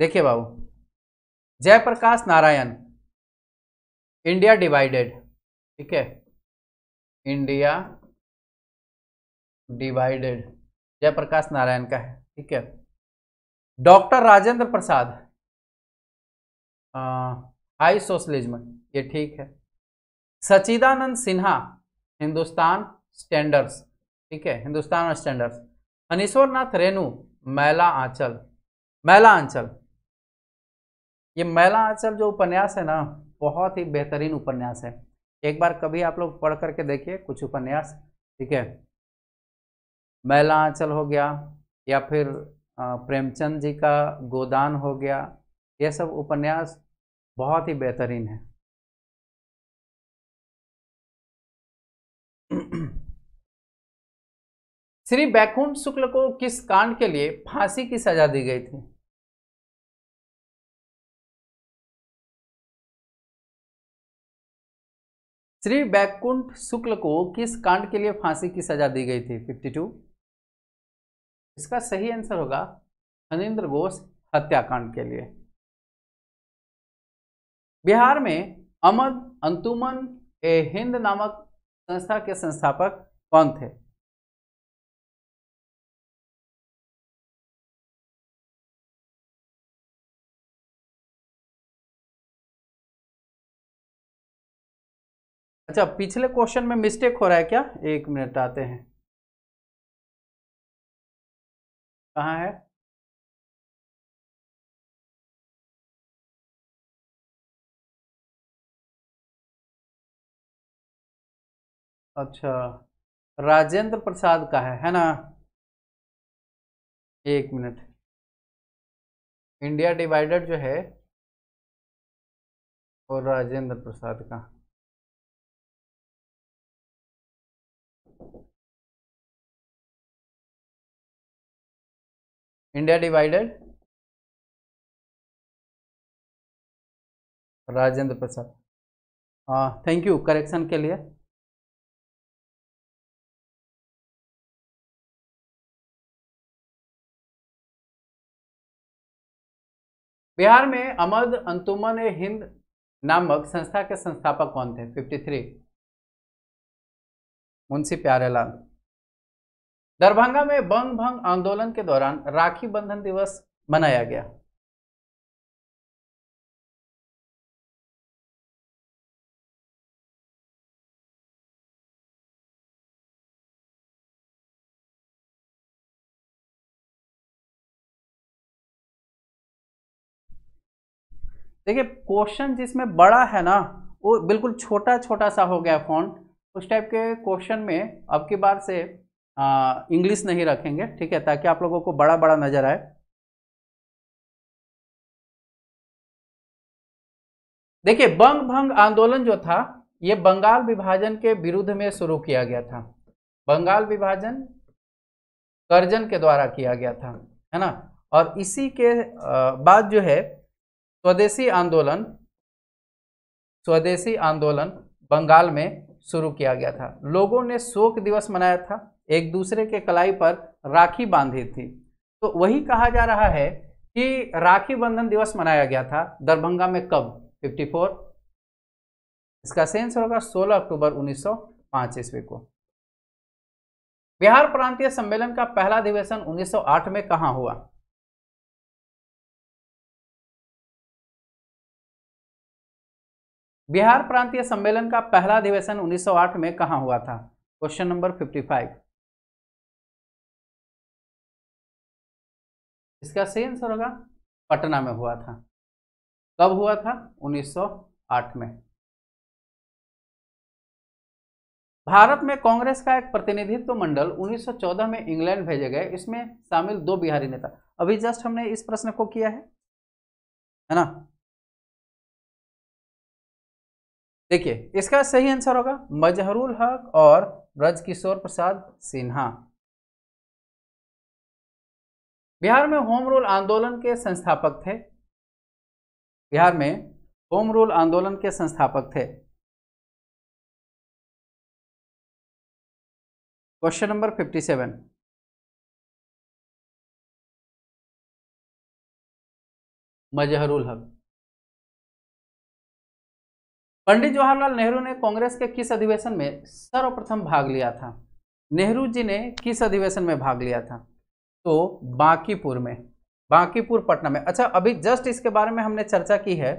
देखिए बाबू जयप्रकाश नारायण इंडिया डिवाइडेड ठीक है इंडिया डिवाइडेड जयप्रकाश नारायण का है ठीक है doctor Rajendra Prasad why socialism ये ठीक है सचिदानंद सिन्हा हिंदुस्तान स्टैंडर्ड्स ठीक है हिंदुस्तान स्टैंडर्ड्स अनिश्वरनाथ रेणु मैला आंचल मैला आंचल ये मैला आंचल जो उपन्यास है ना बहुत ही बेहतरीन उपन्यास है एक बार कभी आप लोग पढ़ करके देखिए कुछ उपन्यास ठीक है मैला आंचल हो गया या फिर प्रेमचंद जी का गोदान हो गया यह सब उपन्यास बहुत ही बेहतरीन है श्री बैकुंठ शुक्ल को किस कांड के लिए फांसी की सजा दी गई थी श्री बैकुंठ शुक्ल को किस कांड के लिए फांसी की सजा दी गई थी 52 इसका सही आंसर होगा अनिंद्र घोष हत्याकांड के लिए बिहार में अमद अंतुमन ए हिंद नामक संस्था के संस्थापक कौन थे अच्छा पिछले क्वेश्चन में मिस्टेक हो रहा है क्या एक मिनट आते हैं कहाँ है अच्छा राजेंद्र प्रसाद का है है ना एक मिनट इंडिया डिवाइडेड जो है और राजेंद्र प्रसाद का India divided Rajendra Prasad thank you correction के लिए बिहार में अमद अंतुमन ए हिंद नामक संस्था के संस्थापक कौन थे 53 मुंशी प्यारेलाल दरभंगा में बंग भंग आंदोलन के दौरान राखी बंधन दिवस मनाया गया देखिए क्वेश्चन जिसमें बड़ा है ना वो बिल्कुल छोटा छोटा सा हो गया फॉन्ट उस टाइप के क्वेश्चन में अब की बार से इंग्लिश नहीं रखेंगे ठीक है ताकि आप लोगों को बड़ा बड़ा नज़र आए देखिए बंग भंग आंदोलन जो था ये बंगाल विभाजन के विरुद्ध में शुरू किया गया था बंगाल विभाजन करजन के द्वारा किया गया था है ना और इसी के बाद जो है स्वदेशी आंदोलन स्वदेशी आंदोलन बंगाल में शुरू किया गया था लोगों ने शोक दिवस मनाया था एक दूसरे के कलाई पर राखी बांधी थी तो वही कहा जा रहा है कि राखी बंधन दिवस मनाया गया था दरभंगा में कब 54 इसका सेंसर होगा 16 अक्टूबर 1905 ईस्वी को बिहार प्रांतीय सम्मेलन का पहला अधिवेशन 1908 में कहा हुआ बिहार प्रांतीय सम्मेलन का पहला अधिवेशन 1908 में कहा हुआ था क्वेश्चन नंबर 55 इसका सही आंसर होगा पटना में हुआ था कब हुआ था 1908 में भारत में कांग्रेस का एक प्रतिनिधित्व मंडल 1914 में इंग्लैंड भेजे गए इसमें शामिल दो बिहारी नेता अभी जस्ट हमने इस प्रश्न को किया है है ना देखिए इसका सही आंसर होगा मजहरुल हक और ब्रजकिशोर प्रसाद सिन्हा बिहार में होम रूल आंदोलन के संस्थापक थे बिहार में होम रूल आंदोलन के संस्थापक थे question number fifty seven Mazharul Haq Pandit Jawaharlal Nehru ने कांग्रेस के किस अधिवेशन में सर्वप्रथम भाग लिया था नेहरू जी ने किस अधिवेशन में भाग लिया था तो बांकीपुर में बांकीपुर पटना में अच्छा अभी जस्ट इसके बारे में हमने चर्चा की है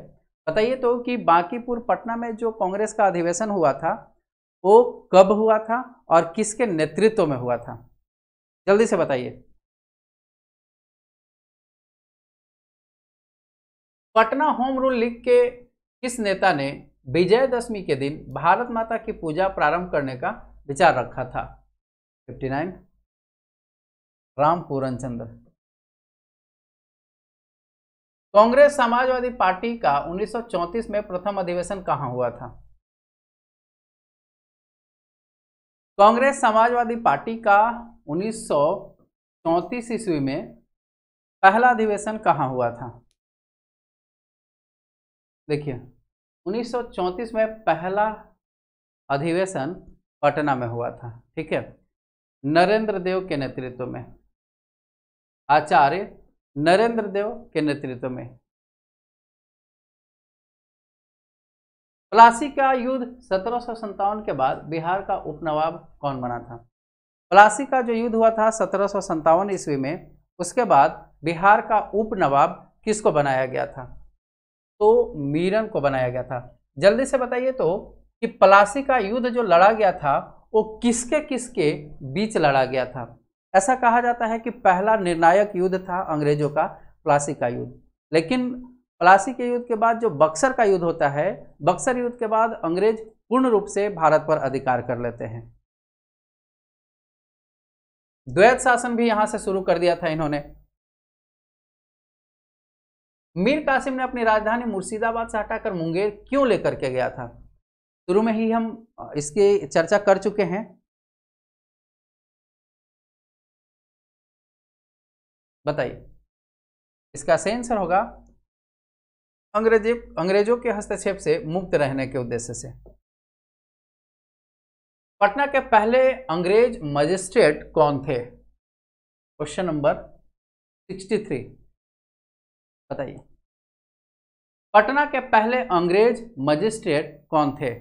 बताइए तो कि बांकीपुर पटना में जो कांग्रेस का अधिवेशन हुआ था वो कब हुआ था और किसके नेतृत्व में हुआ था जल्दी से बताइए पटना होम रूल लीग के किस नेता ने विजयदशमी के दिन भारत माता की पूजा प्रारंभ करने का विचार रखा था 59 राम पूरन चंद्र कांग्रेस समाजवादी पार्टी का 1934 में प्रथम अधिवेशन कहां हुआ था कांग्रेस समाजवादी पार्टी का 1934 ईस्वी में पहला अधिवेशन कहां हुआ था देखिए 1934 में पहला अधिवेशन पटना में हुआ था ठीक है नरेंद्र देव के नेतृत्व में आचार्य नरेंद्र देव के नेतृत्व में प्लासी का युद्ध सत्रह के बाद बिहार का उपनवाब कौन बना था प्लासी का जो युद्ध हुआ था सत्रह ईस्वी में उसके बाद बिहार का उपनवाब किसको बनाया गया था तो मीरन को बनाया गया था जल्दी से बताइए तो कि प्लासी का युद्ध जो लड़ा गया था वो किसके किसके बीच लड़ा गया था ऐसा कहा जाता है कि पहला निर्णायक युद्ध था अंग्रेजों का प्लासी का युद्ध लेकिन प्लासी के युद्ध के बाद जो बक्सर का युद्ध होता है बक्सर युद्ध के बाद अंग्रेज पूर्ण रूप से भारत पर अधिकार कर लेते हैं द्वैत शासन भी यहां से शुरू कर दिया था इन्होंने मीर कासिम ने अपनी राजधानी मुर्शिदाबाद से हटाकर मुंगेर क्यों लेकर के गया था शुरू में ही हम इसकी चर्चा कर चुके हैं बताइए इसका सही आंसर होगा अंग्रेजी अंग्रेजों के हस्तक्षेप से मुक्त रहने के उद्देश्य से पटना के पहले अंग्रेज मजिस्ट्रेट कौन थे क्वेश्चन नंबर 63 बताइए पटना के पहले अंग्रेज मजिस्ट्रेट कौन थे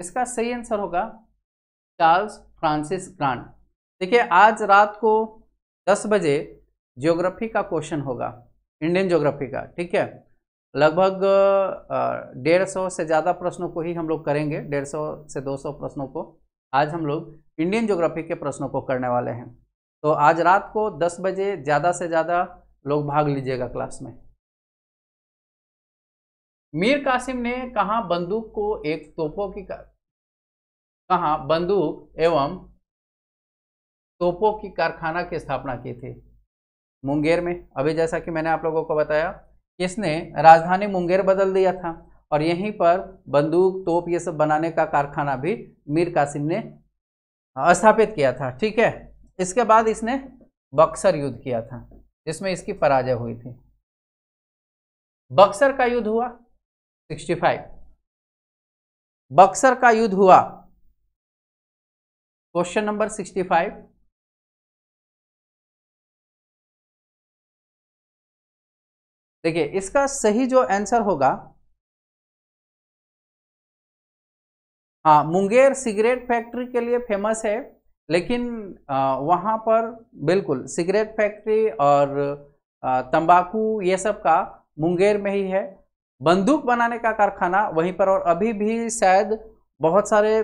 इसका सही आंसर होगा चार्ल्स फ्रांसिस ग्रांट देखिए आज रात को दस बजे ज्योग्राफी का क्वेश्चन होगा इंडियन ज्योग्राफी का ठीक है लगभग डेढ़ सौ से ज़्यादा प्रश्नों को ही हम लोग करेंगे डेढ़ सौ से दो सौ प्रश्नों को आज हम लोग इंडियन ज्योग्राफी के प्रश्नों को करने वाले हैं तो आज रात को दस बजे ज़्यादा से ज़्यादा लोग भाग लीजिएगा क्लास में मीर कासिम ने कहा बंदूक को एक तोपों की कहा बंदूक एवं तोपों की कारखाना की स्थापना की थी मुंगेर में अभी जैसा कि मैंने आप लोगों को बताया इसने राजधानी मुंगेर बदल दिया था और यहीं पर बंदूक तोप ये सब बनाने का कारखाना भी मीर कासिम ने स्थापित किया था ठीक है इसके बाद इसने बक्सर युद्ध किया था जिसमें इसकी पराजय हुई थी बक्सर का युद्ध हुआ 65 बक्सर का युद्ध हुआ क्वेश्चन नंबर 65 देखिए इसका सही जो आंसर होगा हाँ मुंगेर सिगरेट फैक्ट्री के लिए फेमस है लेकिन वहाँ पर बिल्कुल सिगरेट फैक्ट्री और तंबाकू ये सब का मुंगेर में ही है बंदूक बनाने का कारखाना वहीं पर और अभी भी शायद बहुत सारे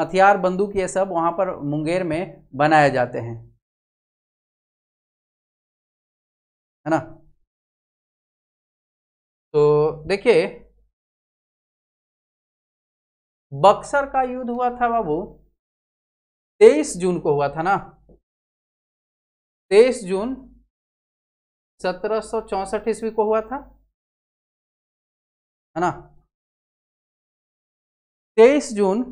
हथियार बंदूक ये सब वहाँ पर मुंगेर में बनाए जाते हैं है ना तो देखिए बक्सर का युद्ध हुआ था बाबू तेईस जून को हुआ था ना तेईस जून सत्रह सौ चौसठ ईस्वी को हुआ था है ना तेईस जून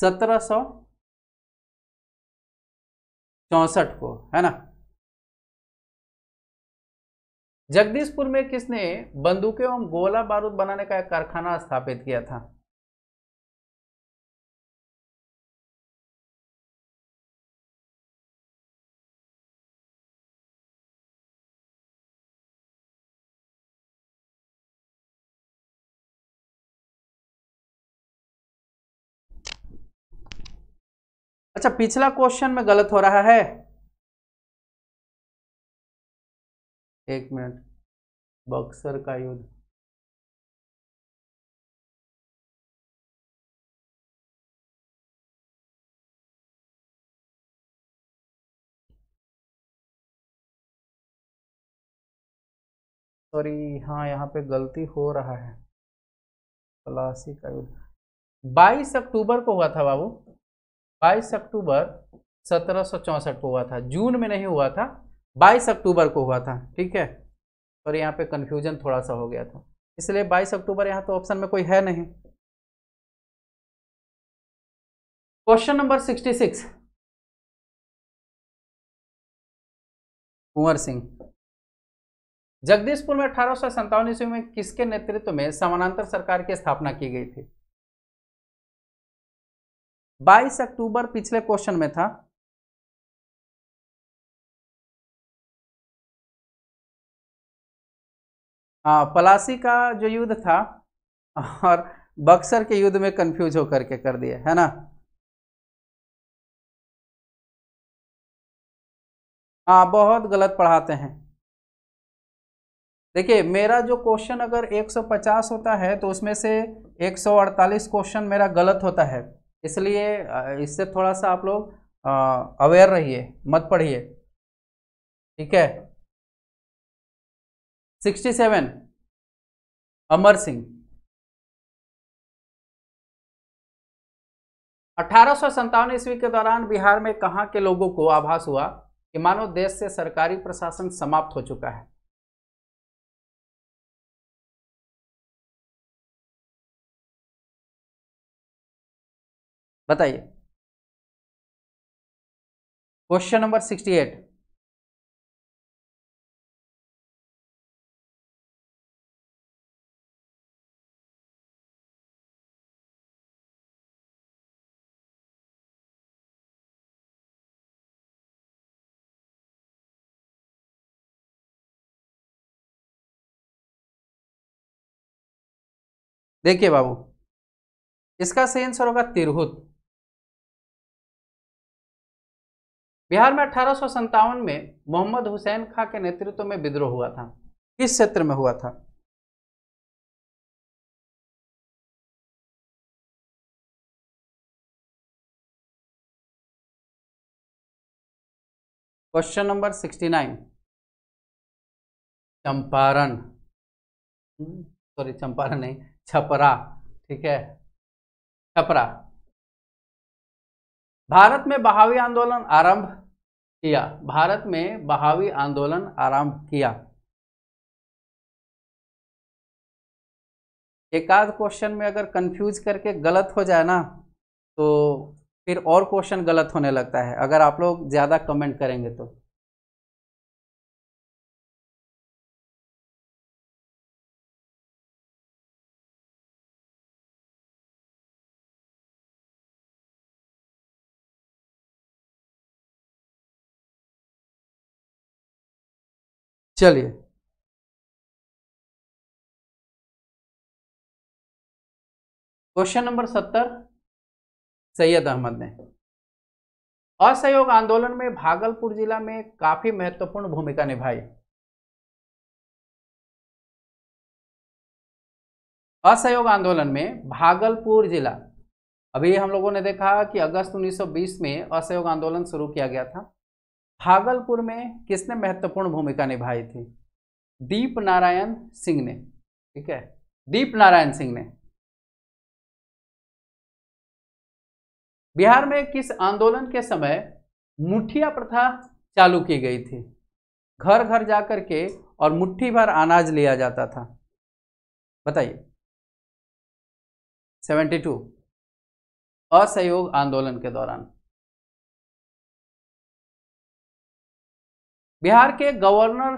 सत्रह सौ चौसठ को है ना जगदीशपुर में किसने बंदूकें एवं गोला बारूद बनाने का एक कारखाना स्थापित किया था अच्छा पिछला क्वेश्चन में गलत हो रहा है एक मिनट बक्सर का युद्ध सॉरी हाँ यहाँ पे गलती हो रहा है प्लासी का युद्ध बाईस अक्टूबर को हुआ था बाबू बाईस अक्टूबर सत्रह को हुआ था जून में नहीं हुआ था बाईस अक्टूबर को हुआ था ठीक है और यहाँ पे कन्फ्यूजन थोड़ा सा हो गया था इसलिए बाईस अक्टूबर यहाँ तो ऑप्शन में कोई है नहीं question number sixty six Kunwar Singh Jagdishpur में अठारह ईस्वी में किसके नेतृत्व में समानांतर सरकार की स्थापना की गई थी 22 अक्टूबर पिछले क्वेश्चन में था आ, पलासी का जो युद्ध था और बक्सर के युद्ध में कंफ्यूज होकर के कर दिए है ना हाँ बहुत गलत पढ़ाते हैं देखिए मेरा जो क्वेश्चन अगर 150 होता है तो उसमें से 148 क्वेश्चन मेरा गलत होता है इसलिए इससे थोड़ा सा आप लोग अवेयर रहिए मत पढ़िए ठीक है सिक्सटी सेवन अमर सिंह सत्तावन ईस्वी के दौरान बिहार में कहाँ के लोगों को आभास हुआ कि मानो देश से सरकारी प्रशासन समाप्त हो चुका है बताइए क्वेश्चन नंबर सिक्सटी एट देखिए बाबू इसका सही आंसर होगा तिरहुत बिहार में अठारह में मोहम्मद हुसैन खां के नेतृत्व में विद्रोह हुआ था किस क्षेत्र में हुआ था question number 69 Champaran sorry hmm, Champaran नहीं छपरा ठीक है छपरा भारत में बहावी आंदोलन आरंभ किया भारत में बहावी आंदोलन आरंभ किया एक आध क्वेश्चन में अगर कंफ्यूज करके गलत हो जाए ना तो फिर और क्वेश्चन गलत होने लगता है अगर आप लोग ज़्यादा कमेंट करेंगे तो चलिए क्वेश्चन नंबर सत्तर सैयद अहमद ने असहयोग आंदोलन में भागलपुर जिला में काफी महत्वपूर्ण भूमिका निभाई असहयोग आंदोलन में भागलपुर जिला अभी हम लोगों ने देखा कि अगस्त 1920 में असहयोग आंदोलन शुरू किया गया था भागलपुर में किसने महत्वपूर्ण भूमिका निभाई थी दीप नारायण सिंह ने ठीक है दीप नारायण सिंह ने बिहार में किस आंदोलन के समय मुठिया प्रथा चालू की गई थी घर घर जाकर के और मुट्ठी भर अनाज लिया जाता था बताइए 72 असहयोग आंदोलन के दौरान बिहार के गवर्नर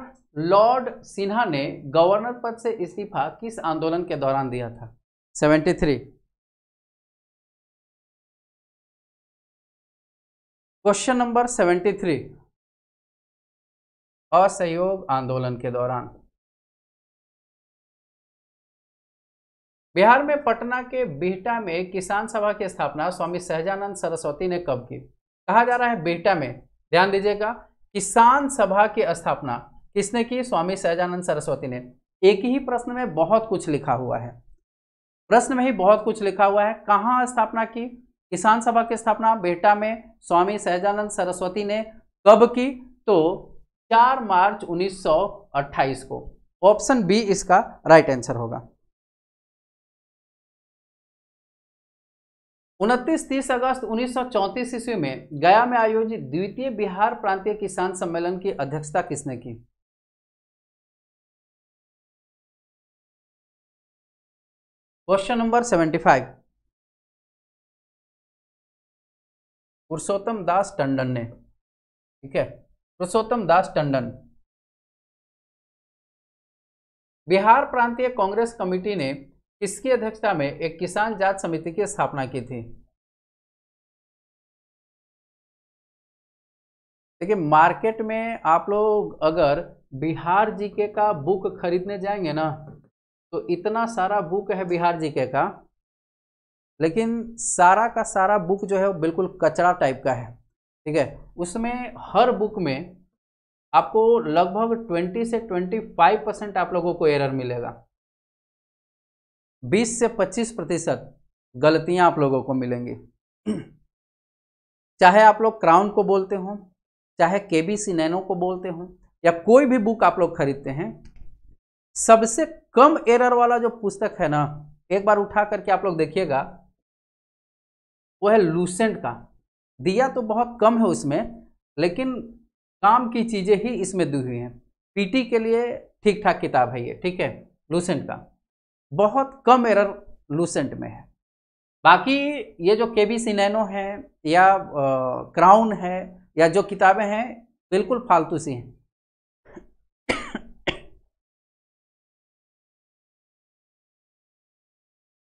लॉर्ड सिन्हा ने गवर्नर पद से इस्तीफा किस आंदोलन के दौरान दिया था 73 क्वेश्चन नंबर 73 असहयोग आंदोलन के दौरान बिहार में पटना के बिहटा में किसान सभा की स्थापना स्वामी सहजानंद सरस्वती ने कब की कहा जा रहा है बिहटा में ध्यान दीजिएगा किसान सभा की स्थापना किसने की स्वामी सहजानंद सरस्वती ने एक ही प्रश्न में बहुत कुछ लिखा हुआ है प्रश्न में ही बहुत कुछ लिखा हुआ है कहाँ स्थापना की किसान सभा की स्थापना बेटा में स्वामी सहजानंद सरस्वती ने कब की तो 4 मार्च 1928 को ऑप्शन बी इसका राइट आंसर होगा उनतीस तीस अगस्त उन्नीस ईस्वी में गया में आयोजित द्वितीय बिहार प्रांतीय किसान सम्मेलन की अध्यक्षता किसने की question number seventy five Purushottam Das Tandon ने ठीक है पुरुषोत्तम दास टंडन बिहार प्रांतीय कांग्रेस कमेटी ने इसकी अध्यक्षता में एक किसान जात समिति की स्थापना की थी देखिए मार्केट में आप लोग अगर बिहार जीके का बुक खरीदने जाएंगे ना तो इतना सारा बुक है बिहार जीके का लेकिन सारा का सारा बुक जो है वो बिल्कुल कचरा टाइप का है ठीक है उसमें हर बुक में आपको लगभग 20 से 25 परसेंट आप लोगों को एरर मिलेगा 20 से 25 प्रतिशत गलतियां आप लोगों को मिलेंगी चाहे आप लोग क्राउन को बोलते हों चाहे के बी नैनो को बोलते हों या कोई भी बुक आप लोग खरीदते हैं सबसे कम एरर वाला जो पुस्तक है ना एक बार उठा करके आप लोग देखिएगा वो है लूसेंट का दिया तो बहुत कम है उसमें लेकिन काम की चीज़ें ही इसमें दी हुई हैं पीटी के लिए ठीक ठाक किताब है ये ठीक है लूसेंट का बहुत कम एरर लूसेंट में है बाकी ये जो के बी सिनेनो है या क्राउन है या जो किताबें हैं बिल्कुल फालतू सी हैं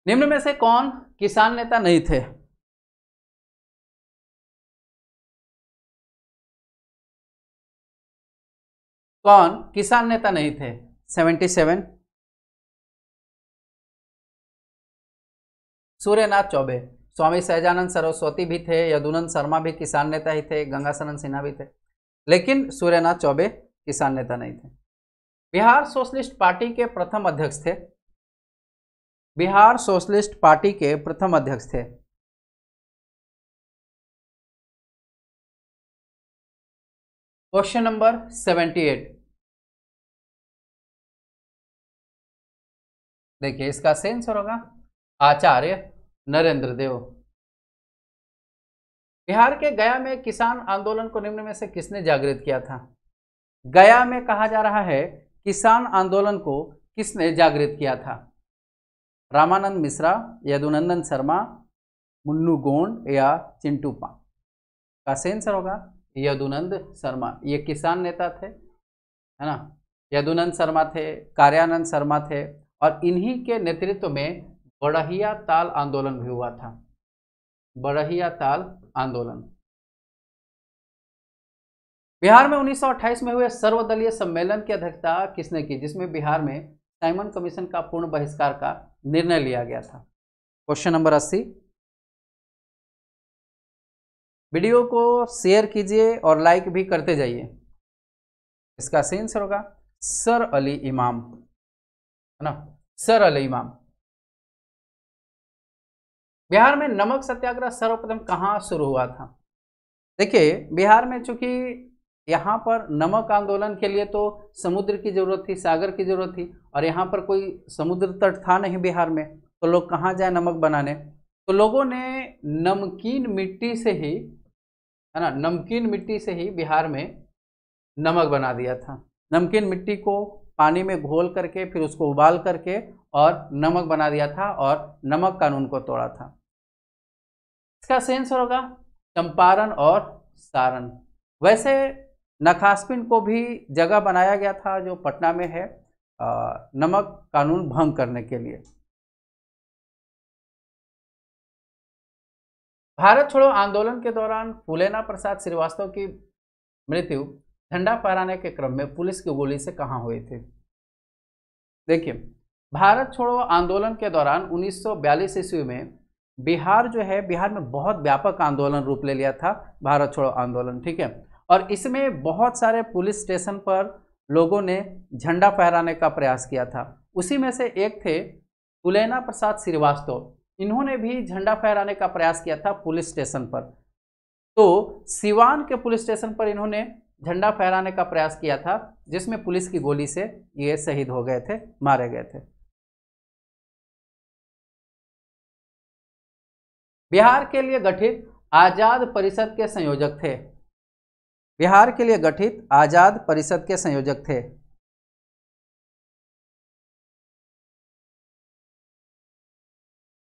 निम्न में से कौन किसान नेता नहीं थे कौन किसान नेता नहीं थे सेवेंटी सेवन सूर्यनाथ चौबे स्वामी सहजानंद सरस्वती भी थे यदुनंद शर्मा भी किसान नेता ही थे गंगासनंद सिन्हा भी थे लेकिन सूर्यनाथ चौबे किसान नेता नहीं थे बिहार सोशलिस्ट पार्टी के प्रथम अध्यक्ष थे बिहार सोशलिस्ट पार्टी के प्रथम अध्यक्ष थे क्वेश्चन नंबर सेवेंटी एट देखिए इसका सेंसर होगा आचार्य नरेंद्र देव बिहार के गया में किसान आंदोलन को निम्न में से किसने जागृत किया था गया में कहा जा रहा है किसान आंदोलन को किसने जागृत किया था रामानंद मिश्रा यदुनंदन शर्मा मुन्नू गोंड या चिंटू पा का सेंसर होगा यदुनंद शर्मा ये किसान नेता थे है ना यदुनंद शर्मा थे कार्यानंद शर्मा थे और इन्हीं के नेतृत्व में बड़हिया ताल आंदोलन भी हुआ था बड़हिया ताल आंदोलन बिहार में 1928 में हुए सर्वदलीय सम्मेलन की अध्यक्षता किसने की जिसमें बिहार में साइमन कमीशन का पूर्ण बहिष्कार का निर्णय लिया गया था क्वेश्चन नंबर अस्सी वीडियो को शेयर कीजिए और लाइक भी करते जाइए इसका सेंसर होगा सर अली इमाम है ना सर अली इमाम बिहार में नमक सत्याग्रह सर्वप्रथम कहाँ शुरू हुआ था देखिए बिहार में चूंकि यहाँ पर नमक आंदोलन के लिए तो समुद्र की ज़रूरत थी सागर की ज़रूरत थी और यहाँ पर कोई समुद्र तट था नहीं बिहार में तो लोग कहाँ जाए नमक बनाने तो लोगों ने नमकीन मिट्टी से ही है ना नमकीन मिट्टी से ही बिहार में नमक बना दिया था नमकीन मिट्टी को पानी में घोल करके फिर उसको उबाल करके और नमक बना दिया था और नमक कानून को तोड़ा था इसका सेंसर होगा चंपारण और सारण वैसे नखास्पिन को भी जगह बनाया गया था जो पटना में है नमक कानून भंग करने के लिए भारत छोड़ो आंदोलन के दौरान फुलेना प्रसाद श्रीवास्तव की मृत्यु झंडा फहराने के क्रम में पुलिस की गोली से कहां हुई थी देखिए भारत छोड़ो आंदोलन के दौरान 1942 ईस्वी में बिहार जो है बिहार में बहुत व्यापक आंदोलन रूप ले लिया था भारत छोड़ो आंदोलन ठीक है और इसमें बहुत सारे पुलिस स्टेशन पर लोगों ने झंडा फहराने का प्रयास किया था उसी में से एक थे पुलैना प्रसाद श्रीवास्तव इन्होंने भी झंडा फहराने का प्रयास किया था पुलिस स्टेशन पर तो सिवान के पुलिस स्टेशन पर इन्होंने झंडा फहराने का प्रयास किया था जिसमें पुलिस की गोली से ये शहीद हो गए थे मारे गए थे बिहार के लिए गठित आज़ाद परिषद के संयोजक थे बिहार के लिए गठित आज़ाद परिषद के संयोजक थे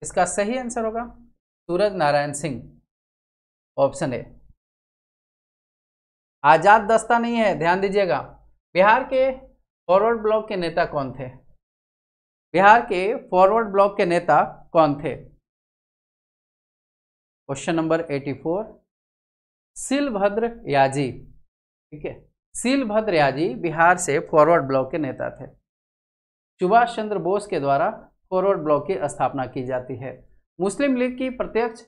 इसका सही आंसर होगा सूरज नारायण सिंह ऑप्शन ए आज़ाद दस्ता नहीं है ध्यान दीजिएगा बिहार के फॉरवर्ड ब्लॉक के नेता कौन थे बिहार के फॉरवर्ड ब्लॉक के नेता कौन थे question number eighty four Silbhadra Yaji ठीक है सिलभद्र याजी बिहार से फॉरवर्ड ब्लॉक के नेता थे सुभाष चंद्र बोस के द्वारा फॉरवर्ड ब्लॉक की स्थापना की जाती है मुस्लिम लीग की प्रत्यक्ष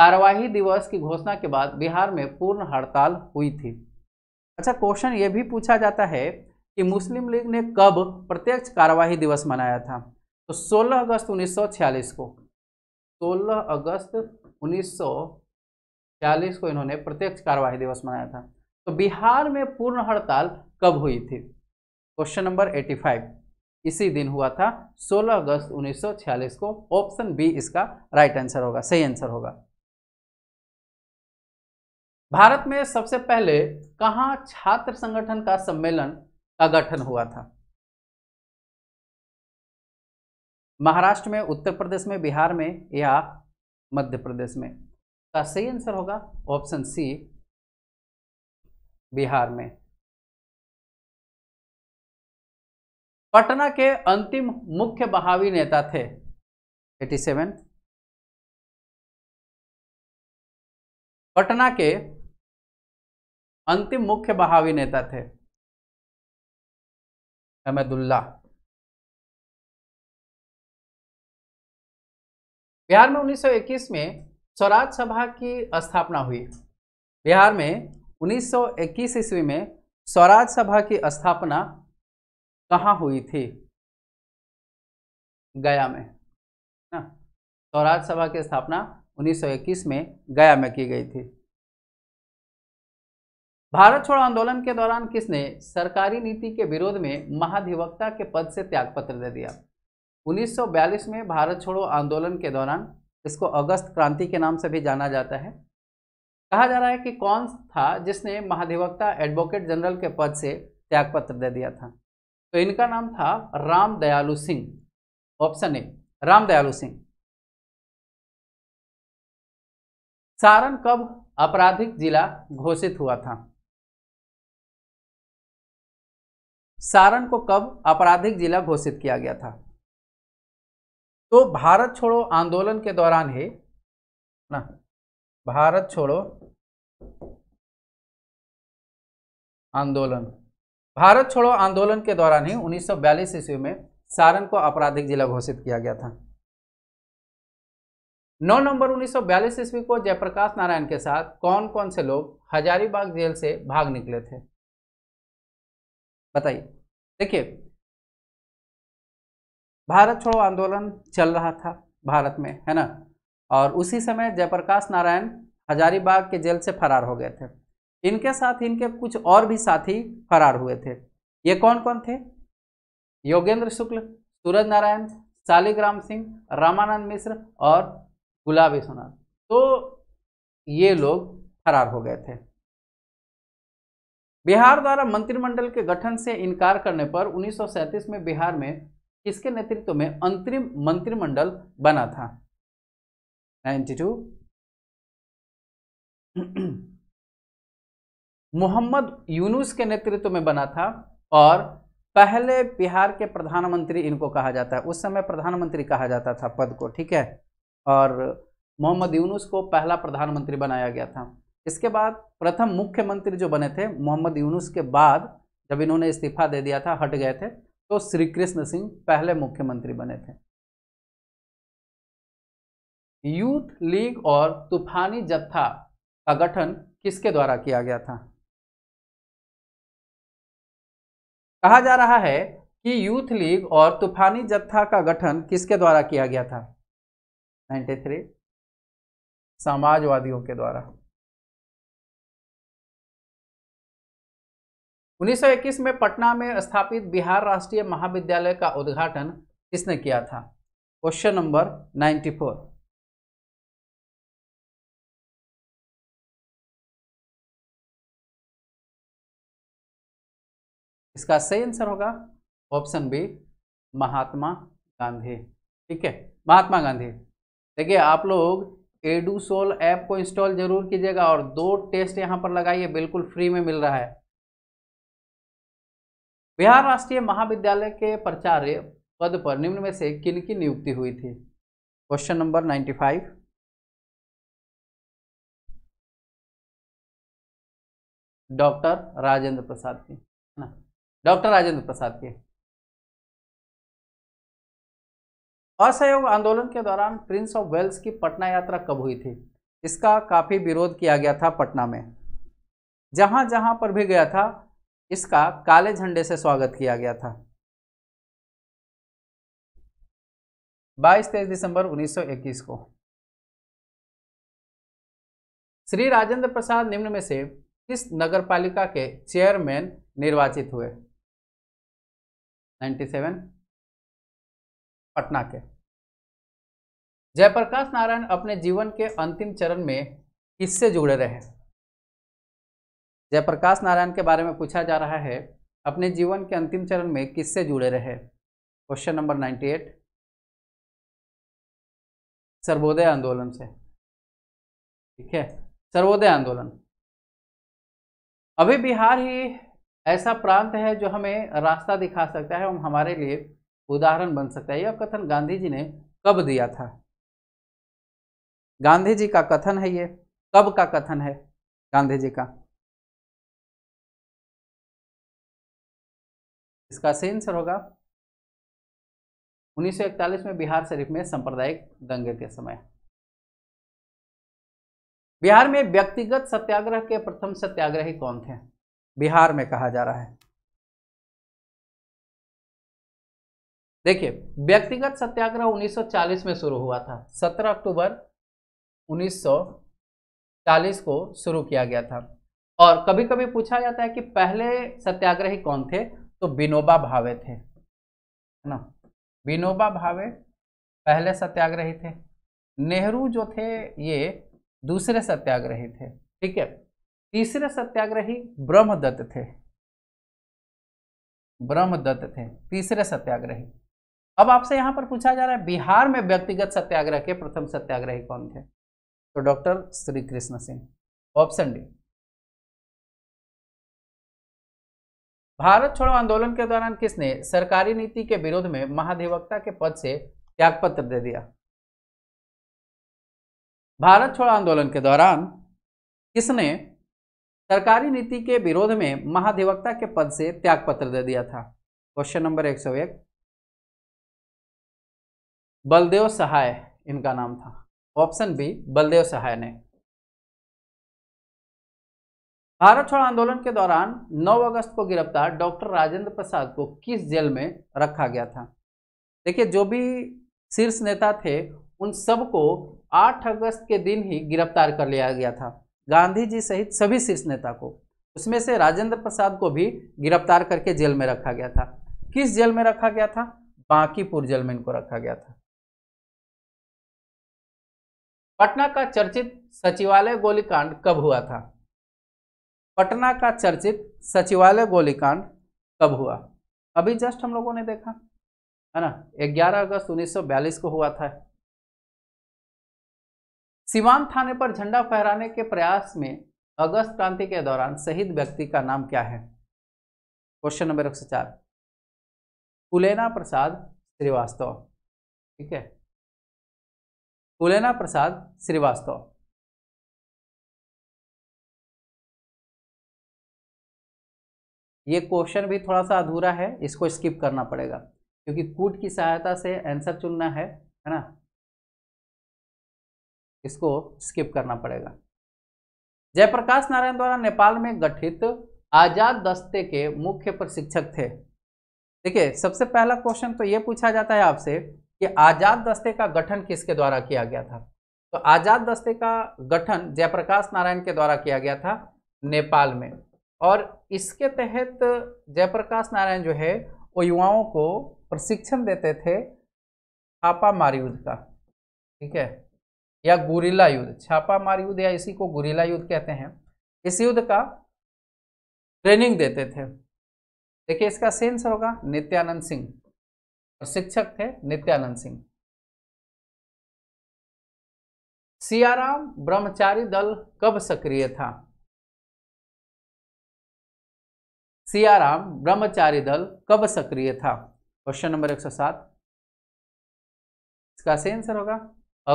कार्यवाही दिवस की घोषणा के बाद बिहार में पूर्ण हड़ताल हुई थी अच्छा क्वेश्चन ये भी पूछा जाता है कि मुस्लिम लीग ने कब प्रत्यक्ष कार्यवाही दिवस मनाया था तो 16 अगस्त 1946 को 16 अगस्त उन्नीस को इन्होंने प्रत्यक्ष कार्यवाही दिवस मनाया था तो बिहार में पूर्ण हड़ताल कब हुई थी क्वेश्चन नंबर 85 इसी दिन हुआ था 16 अगस्त 1946 को ऑप्शन बी इसका राइट आंसर होगा सही आंसर होगा भारत में सबसे पहले कहा छात्र संगठन का सम्मेलन का गठन हुआ था महाराष्ट्र में उत्तर प्रदेश में बिहार में या मध्य प्रदेश में का तो सही आंसर होगा ऑप्शन सी बिहार में पटना के अंतिम मुख्य बहावी नेता थे 87 पटना के अंतिम मुख्य बहावी नेता थे अहमदुल्ला बिहार में 1921 में स्वराज सभा की स्थापना हुई बिहार में 1921 ईस्वी में स्वराज सभा की स्थापना कहाँ हुई थी गया में ना हाँ, स्वराज सभा की स्थापना 1921 में गया में की गई थी भारत छोड़ो आंदोलन के दौरान किसने सरकारी नीति के विरोध में महाधिवक्ता के पद से त्यागपत्र दे दिया 1942 में भारत छोड़ो आंदोलन के दौरान इसको अगस्त क्रांति के नाम से भी जाना जाता है कहा जा रहा है कि कौन था जिसने महाधिवक्ता एडवोकेट जनरल के पद से त्यागपत्र दे दिया था तो इनका नाम था राम दयालु सिंह ऑप्शन ए राम दयालु सिंह सारण कब आपराधिक जिला घोषित हुआ था सारण को कब आपराधिक जिला घोषित किया गया था तो भारत छोड़ो आंदोलन के दौरान ही ना भारत छोड़ो आंदोलन भारत छोड़ो आंदोलन के दौरान ही 1942 ईस्वी में सारण को आपराधिक जिला घोषित किया गया था 9 नवंबर 1942 ईस्वी को जयप्रकाश नारायण के साथ कौन कौन से लोग हजारीबाग जेल से भाग निकले थे बताइए देखिए भारत छोड़ो आंदोलन चल रहा था भारत में है ना और उसी समय जयप्रकाश नारायण हजारीबाग के जेल से फरार हो गए थे इनके साथ इनके कुछ और भी साथी फरार हुए थे ये कौन कौन थे योगेंद्र शुक्ल सूरज नारायण शालिग्राम सिंह रामानंद मिश्र और गुलाबी सोनार तो ये लोग फरार हो गए थे बिहार द्वारा मंत्रिमंडल के गठन से इनकार करने पर उन्नीस में बिहार में किसके नेतृत्व में अंतरिम मंत्रिमंडल बना था 92 मोहम्मद यूनुस के नेतृत्व में बना था और पहले बिहार के प्रधानमंत्री इनको कहा जाता है उस समय प्रधानमंत्री कहा जाता था पद को ठीक है और मोहम्मद यूनुस को पहला प्रधानमंत्री बनाया गया था इसके बाद प्रथम मुख्यमंत्री जो बने थे मोहम्मद यूनुस के बाद जब इन्होंने इस्तीफा दे दिया था हट गए थे तो श्री कृष्ण सिंह पहले मुख्यमंत्री बने थे यूथ लीग और तूफानी जत्था का गठन किसके द्वारा किया गया था कहा जा रहा है कि यूथ लीग और तूफानी जत्था का गठन किसके द्वारा किया गया था 93 समाजवादियों के द्वारा 1921 में पटना में स्थापित बिहार राष्ट्रीय महाविद्यालय का उद्घाटन किसने किया था क्वेश्चन नंबर 94 इसका सही आंसर होगा ऑप्शन बी महात्मा गांधी ठीक है महात्मा गांधी देखिए आप लोग एडूसोल ऐप को इंस्टॉल जरूर कीजिएगा और दो टेस्ट यहां पर लगाइए बिल्कुल फ्री में मिल रहा है बिहार राष्ट्रीय महाविद्यालय के प्राचार्य पद पर निम्न में से किन की नियुक्ति हुई थी question number ninety five doctor Rajendra Prasad की ना डॉक्टर राजेंद्र प्रसाद की असहयोग आंदोलन के दौरान प्रिंस ऑफ वेल्स की पटना यात्रा कब हुई थी इसका काफ़ी विरोध किया गया था पटना में जहां जहां पर भी गया था इसका काले झंडे से स्वागत किया गया था 22 तेईस दिसंबर 1921 को श्री राजेंद्र प्रसाद निम्न में से किस नगरपालिका के चेयरमैन निर्वाचित हुए 97 पटना के जयप्रकाश नारायण अपने जीवन के अंतिम चरण में किससे जुड़े रहे जयप्रकाश नारायण के बारे में पूछा जा रहा है अपने जीवन के अंतिम चरण में किससे जुड़े रहे question number ninety eight Sarvodaya आंदोलन से ठीक है सर्वोदय आंदोलन अभी बिहार ही ऐसा प्रांत है जो हमें रास्ता दिखा सकता है और हमारे लिए उदाहरण बन सकता है यह कथन गांधी जी ने कब दिया था गांधी जी का कथन है ये कब का कथन है गांधी जी का इसका सही आंसर होगा 1941 में बिहार शरीफ में सांप्रदायिक दंगे के समय बिहार में व्यक्तिगत सत्याग्रह के प्रथम सत्याग्रही कौन थे बिहार में कहा जा रहा है देखिए व्यक्तिगत सत्याग्रह 1940 में शुरू हुआ था 17 अक्टूबर 1940 को शुरू किया गया था और कभी कभी पूछा जाता है कि पहले सत्याग्रही कौन थे तो विनोबा भावे थे है ना विनोबा भावे पहले सत्याग्रही थे नेहरू जो थे ये दूसरे सत्याग्रही थे ठीक है तीसरे सत्याग्रही ब्रह्मदत्त थे ब्रह्मदत्त थे तीसरे सत्याग्रही अब आपसे यहां पर पूछा जा रहा है बिहार में व्यक्तिगत सत्याग्रह के प्रथम सत्याग्रही कौन थे तो doctor Shri Krishna Singh option D Bharat छोड़ो आंदोलन के दौरान किसने सरकारी नीति के विरोध में महाधिवक्ता के पद से त्यागपत्र दे दिया भारत छोड़ो आंदोलन के दौरान किसने सरकारी नीति के विरोध में महाधिवक्ता के पद से त्यागपत्र दे दिया था क्वेश्चन नंबर एक सौ एक बलदेव सहाय इनका नाम था ऑप्शन बी बलदेव सहाय ने भारत छोड़ आंदोलन के दौरान 9 अगस्त को गिरफ्तार डॉक्टर राजेंद्र प्रसाद को किस जेल में रखा गया था देखिए जो भी शीर्ष नेता थे उन सबको 8 अगस्त के दिन ही गिरफ्तार कर लिया गया था गांधी जी सहित सभी शीर्ष नेता को उसमें से राजेंद्र प्रसाद को भी गिरफ्तार करके जेल में रखा गया था किस जेल में रखा गया था बांकीपुर जेल में इनको रखा गया था पटना का चर्चित सचिवालय गोलीकांड कब हुआ था पटना का चर्चित सचिवालय गोलीकांड कब हुआ अभी जस्ट हम लोगों ने देखा है ना 11 अगस्त 1942 को हुआ था सिवान थाने पर झंडा फहराने के प्रयास में अगस्त क्रांति के दौरान शहीद व्यक्ति का नाम क्या है क्वेश्चन नंबर एक सौ चार कुलेना प्रसाद श्रीवास्तव ठीक है कुलेना प्रसाद श्रीवास्तव ये क्वेश्चन भी थोड़ा सा अधूरा है इसको स्किप करना पड़ेगा क्योंकि कूट की सहायता से आंसर चुनना है है ना इसको स्किप करना पड़ेगा जयप्रकाश नारायण द्वारा नेपाल में गठित आजाद दस्ते के मुख्य प्रशिक्षक थे देखिए सबसे पहला क्वेश्चन तो ये पूछा जाता है आपसे कि आजाद दस्ते का गठन किसके द्वारा किया गया था तो आजाद दस्ते का गठन जयप्रकाश नारायण के द्वारा किया गया था नेपाल में और इसके तहत जयप्रकाश नारायण जो है वो युवाओं को प्रशिक्षण देते थे छापामार युद्ध का ठीक है या गुरीला युद्ध छापामार युद्ध या इसी को गुरीला युद्ध कहते हैं इस युद्ध का ट्रेनिंग देते थे देखिए इसका सेंसर होगा नित्यानंद सिंह शिक्षक थे नित्यानंद सिंह सियाराम ब्रह्मचारी दल कब सक्रिय था सियाराम ब्रह्मचारी दल कब सक्रिय था क्वेश्चन नंबर 107 इसका सही आंसर होगा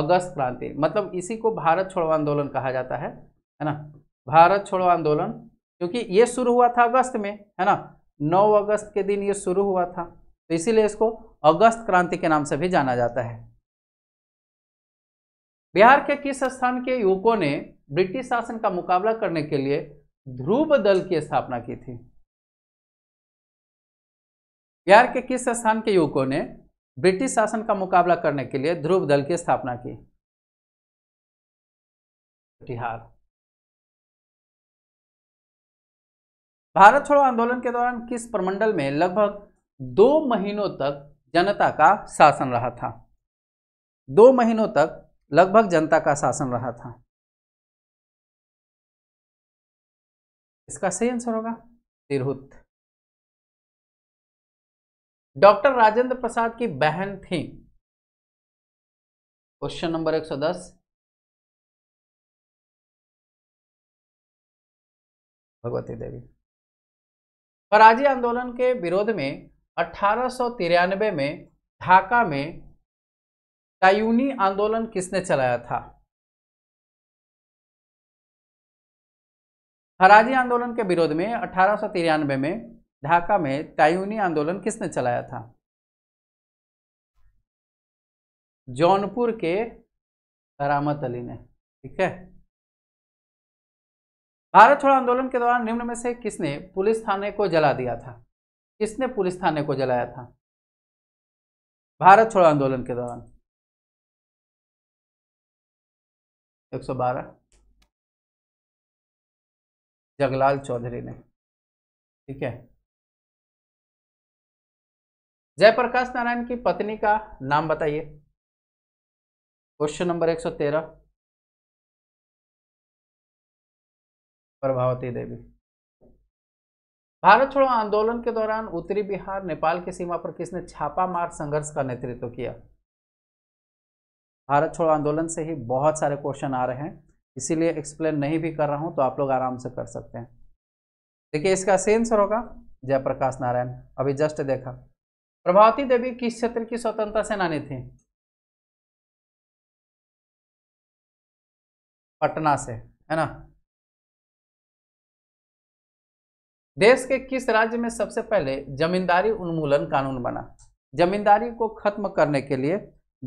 अगस्त क्रांति मतलब इसी को भारत छोड़ो आंदोलन कहा जाता है है ना भारत छोड़ो आंदोलन क्योंकि ये शुरू हुआ था अगस्त में है ना 9 अगस्त के दिन ये शुरू हुआ था तो इसीलिए इसको अगस्त क्रांति के नाम से भी जाना जाता है बिहार के किस स्थान के युवकों ने ब्रिटिश शासन का मुकाबला करने के लिए ध्रुव दल की स्थापना की थी बिहार के किस स्थान के युवकों ने ब्रिटिश शासन का मुकाबला करने के लिए ध्रुव दल की स्थापना की कटिहार भारत छोड़ो आंदोलन के दौरान किस प्रमंडल में लगभग दो महीनों तक जनता का शासन रहा था दो महीनों तक लगभग जनता का शासन रहा था इसका सही आंसर होगा तिरहुत डॉक्टर राजेंद्र प्रसाद की बहन थी क्वेश्चन नंबर 110 भगवती देवी फराजी आंदोलन के विरोध में अठारह में ढाका में तायूनी आंदोलन किसने चलाया था फराजी आंदोलन के विरोध में अठारह में ढाका में टायूनी आंदोलन किसने चलाया था जौनपुर के करामत अली ने ठीक है भारत छोड़ आंदोलन के दौरान निम्न में से किसने पुलिस थाने को जला दिया था किसने पुलिस थाने को जलाया था भारत छोड़ आंदोलन के दौरान 112 जगलाल चौधरी ने ठीक है जयप्रकाश नारायण की पत्नी का नाम बताइए क्वेश्चन नंबर 113 प्रभावती देवी भारत छोड़ो आंदोलन के दौरान उत्तरी बिहार नेपाल की सीमा पर किसने छापामार संघर्ष का नेतृत्व किया भारत छोड़ो आंदोलन से ही बहुत सारे क्वेश्चन आ रहे हैं इसीलिए एक्सप्लेन नहीं भी कर रहा हूं तो आप लोग आराम से कर सकते हैं देखिए इसका सेंसर होगा जयप्रकाश नारायण अभी जस्ट देखा प्रभावती देवी किस क्षेत्र की स्वतंत्रता सेनानी थी पटना से है ना देश के किस राज्य में सबसे पहले जमींदारी उन्मूलन कानून बना जमींदारी को खत्म करने के लिए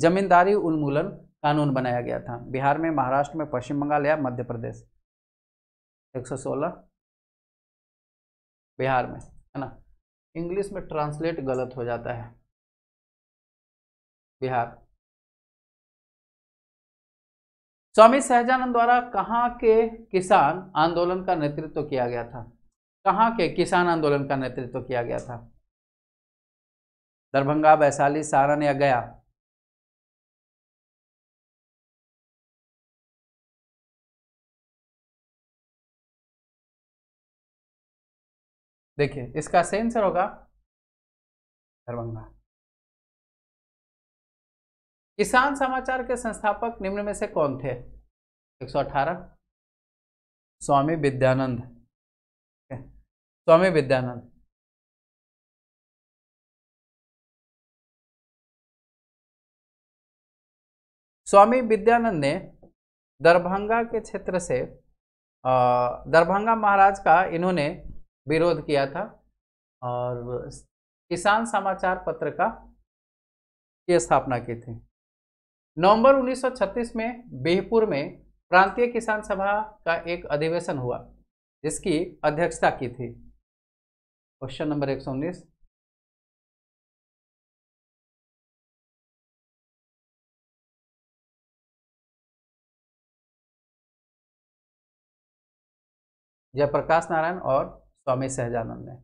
जमींदारी उन्मूलन कानून बनाया गया था बिहार में महाराष्ट्र में पश्चिम बंगाल या मध्य प्रदेश 116 बिहार में है ना इंग्लिश में ट्रांसलेट गलत हो जाता है बिहार स्वामी सहजानंद द्वारा कहाँ के किसान आंदोलन का नेतृत्व किया गया था कहाँ के किसान आंदोलन का नेतृत्व किया गया था दरभंगा वैशाली सारण या गया देखिए इसका सेंसर होगा दरभंगा किसान समाचार के संस्थापक निम्न में से कौन थे 118 स्वामी विद्यानंद स्वामी विद्यानंद स्वामी विद्यानंद ने दरभंगा के क्षेत्र से दरभंगा महाराज का इन्होंने विरोध किया था और किसान समाचार पत्र का स्थापना की थी नवंबर 1936 में बेहपुर में प्रांतीय किसान सभा का एक अधिवेशन हुआ जिसकी अध्यक्षता की थी क्वेश्चन नंबर 119 जयप्रकाश नारायण और स्वामी सहजानंद ने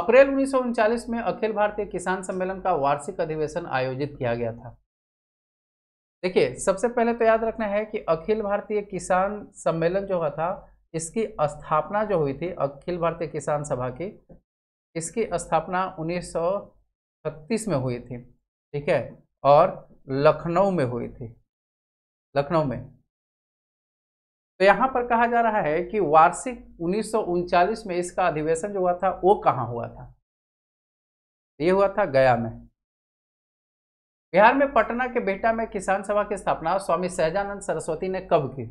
अप्रैल उन्नीस में अखिल भारतीय किसान सम्मेलन का वार्षिक अधिवेशन आयोजित किया गया था देखिए सबसे पहले तो याद रखना है कि अखिल भारतीय किसान सम्मेलन जो हुआ था इसकी स्थापना जो हुई थी अखिल भारतीय किसान सभा की इसकी स्थापना 1936 में हुई थी ठीक है और लखनऊ में हुई थी लखनऊ में यहां तो यहाँ पर कहा जा रहा है कि वार्षिक उन्नीस में इसका अधिवेशन जो हुआ था वो कहाँ हुआ था ये हुआ था गया में बिहार में पटना के बेटा में किसान सभा की स्थापना स्वामी सहजानंद सरस्वती ने कब की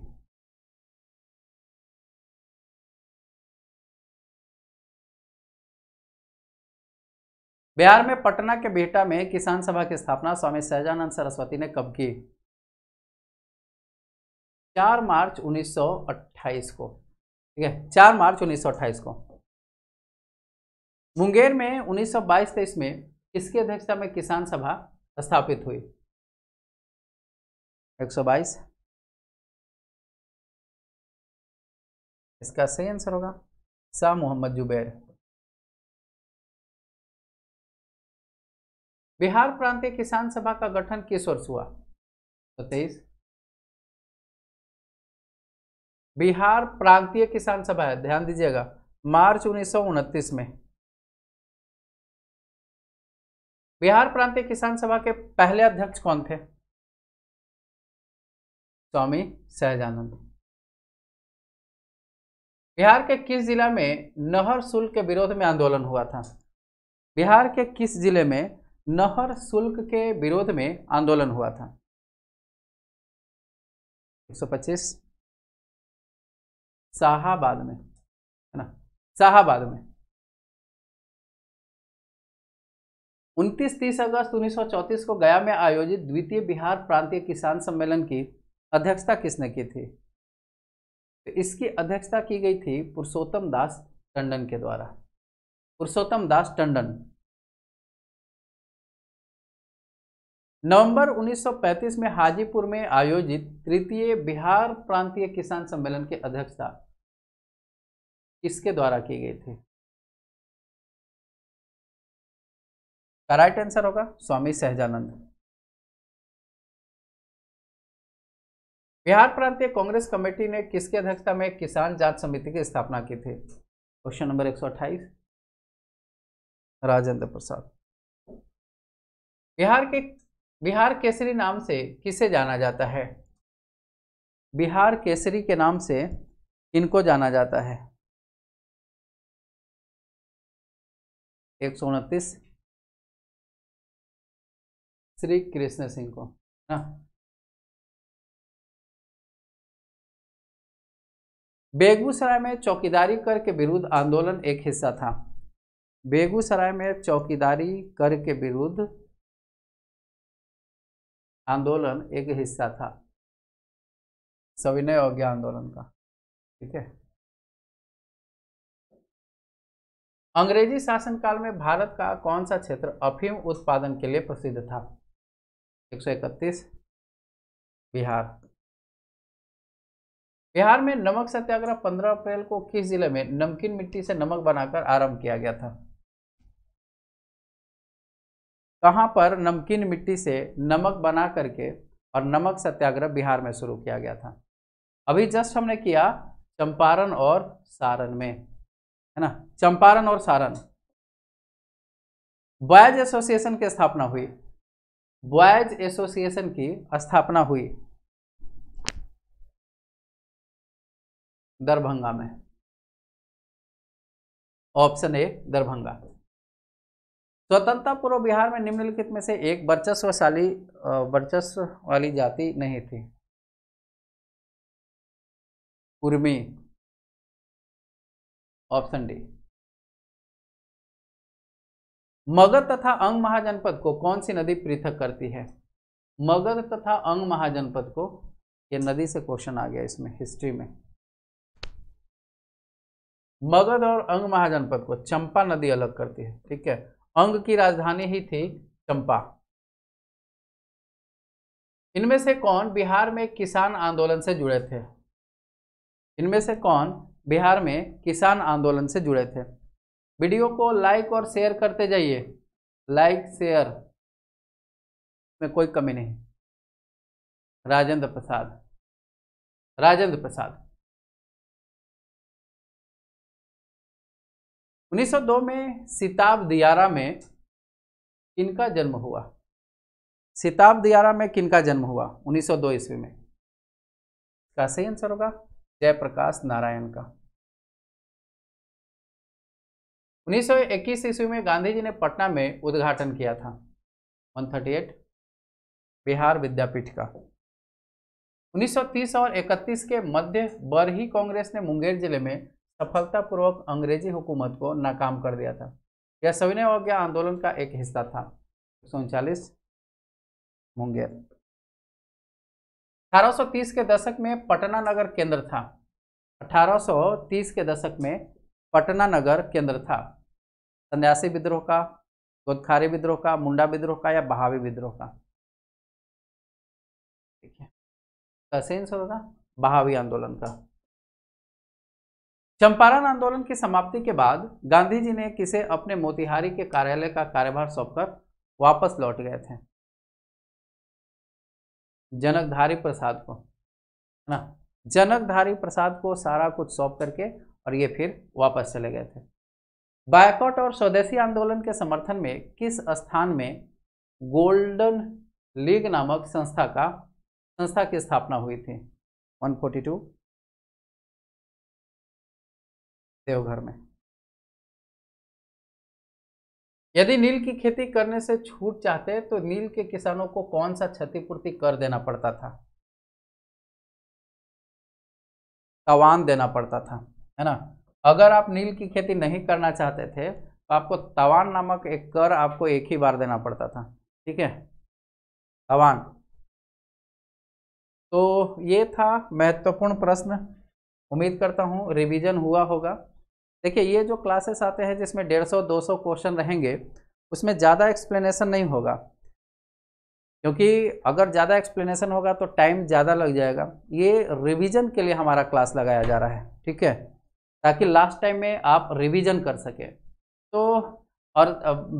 बिहार में पटना के बेटा में किसान सभा की स्थापना स्वामी सहजानंद सरस्वती ने कब की चार मार्च 1928 को ठीक है चार मार्च 1928 को मुंगेर में 1922-23 में किसकी अध्यक्षता में किसान सभा स्थापित हुई 122 इसका सही आंसर होगा शाह मोहम्मद जुबैर बिहार प्रांतीय किसान सभा का गठन किस वर्ष हुआ तो तेईस बिहार प्रांतीय किसान सभा है ध्यान दीजिएगा मार्च उन्नीस में बिहार प्रांतीय किसान सभा के पहले अध्यक्ष कौन थे स्वामी सहजानंद बिहार के किस जिला में नहर शुल्क के विरोध में आंदोलन हुआ था बिहार के किस जिले में नहर शुल्क के विरोध में आंदोलन हुआ था 125 शाहबाद में है ना शाहबाद में 29 तीस अगस्त 1934 को गया में आयोजित द्वितीय बिहार प्रांतीय किसान सम्मेलन की अध्यक्षता किसने की थी तो इसकी अध्यक्षता की गई थी पुरुषोत्तम दास टंडन के द्वारा पुरुषोत्तम दास टंडन नवंबर 1935 में हाजीपुर में आयोजित तृतीय बिहार प्रांतीय किसान सम्मेलन की अध्यक्षता किसके द्वारा की गई थी राइट आंसर होगा स्वामी सहजानंद बिहार प्रांतीय कांग्रेस कमेटी ने किसकी अध्यक्षता में किसान जांच समिति की स्थापना की थी क्वेश्चन नंबर 128 राजेंद्र प्रसाद बिहार के बिहार केसरी नाम से किसे जाना जाता है बिहार केसरी के नाम से इनको जाना जाता है एक सौ उनतीस श्री कृष्ण सिंह को ना बेगूसराय में चौकीदारी कर के विरुद्ध आंदोलन एक हिस्सा था बेगूसराय में चौकीदारी कर के विरुद्ध आंदोलन एक हिस्सा था सविनय अवज्ञा आंदोलन का ठीक है अंग्रेजी शासनकाल में भारत का कौन सा क्षेत्र अफीम उत्पादन के लिए प्रसिद्ध था 131 बिहार बिहार में नमक सत्याग्रह 15 अप्रैल को किस जिले में नमकीन मिट्टी से नमक बनाकर आरंभ किया गया था कहाँ पर नमकीन मिट्टी से नमक बना करके और नमक सत्याग्रह बिहार में शुरू किया गया था अभी जस्ट हमने किया चंपारण और सारण में है ना चंपारण और सारण बॉयज एसोसिएशन की स्थापना हुई बॉयज एसोसिएशन की स्थापना हुई दरभंगा में ऑप्शन ए दरभंगा स्वतंत्रता पूर्व बिहार में निम्नलिखित में से एक वर्चस्वशाली वर्चस्व वाली जाति नहीं थी उर्मी ऑप्शन डी मगध तथा अंग महाजनपद को कौन सी नदी पृथक करती है मगध तथा अंग महाजनपद को ये नदी से क्वेश्चन आ गया इसमें हिस्ट्री में मगध और अंग महाजनपद को चंपा नदी अलग करती है ठीक है अंग की राजधानी ही थी चंपा इनमें से कौन बिहार में किसान आंदोलन से जुड़े थे इनमें से कौन बिहार में किसान आंदोलन से जुड़े थे वीडियो को लाइक और शेयर करते जाइए लाइक शेयर में कोई कमी नहीं राजेंद्र प्रसाद राजेंद्र प्रसाद 1902 में सिताब दियारा में किनका जन्म हुआ सिताब दियारा में किनका जन्म हुआ 1902 ईस्वी में का सही आंसर होगा जयप्रकाश नारायण का 1921 ईस्वी में गांधी जी ने पटना में उद्घाटन किया था 138 बिहार विद्यापीठ का 1930 और 31 के मध्य बरही कांग्रेस ने मुंगेर जिले में सफलतापूर्वक अंग्रेजी हुकूमत को नाकाम कर दिया था यह सविनय अवज्ञा आंदोलन का एक हिस्सा था एक मुंगेर 1830 के दशक में पटना नगर केंद्र था 1830 के दशक में पटना नगर केंद्र था संन्यासी विद्रोह का गोदखारी विद्रोह का मुंडा विद्रोह का या बहावी विद्रोह का ठीक है कैसे आंसर होगा बहावी आंदोलन का चंपारण आंदोलन की समाप्ति के बाद गांधी जी ने किसे अपने मोतिहारी के कार्यालय का कार्यभार सौंपकर वापस लौट गए थे जनकधारी प्रसाद को ना जनकधारी प्रसाद को सारा कुछ सौंप करके और ये फिर वापस चले गए थे बायकॉट और स्वदेशी आंदोलन के समर्थन में किस स्थान में गोल्डन लीग नामक संस्था का संस्था की स्थापना हुई थी 142 देवघर में यदि नील की खेती करने से छूट चाहते तो नील के किसानों को कौन सा क्षतिपूर्ति कर देना पड़ता था तवान देना पड़ता था है ना अगर आप नील की खेती नहीं करना चाहते थे तो आपको तवान नामक एक कर आपको एक ही बार देना पड़ता था ठीक है तवान तो ये था महत्वपूर्ण प्रश्न उम्मीद करता हूँ रिवीजन हुआ होगा देखिए ये जो क्लासेस आते हैं जिसमें डेढ़ सौ दो सौ क्वेश्चन रहेंगे उसमें ज़्यादा एक्सप्लेनेशन नहीं होगा क्योंकि अगर ज़्यादा एक्सप्लेनेशन होगा तो टाइम ज़्यादा लग जाएगा ये रिवीजन के लिए हमारा क्लास लगाया जा रहा है ठीक है ताकि लास्ट टाइम में आप रिवीजन कर सकें तो और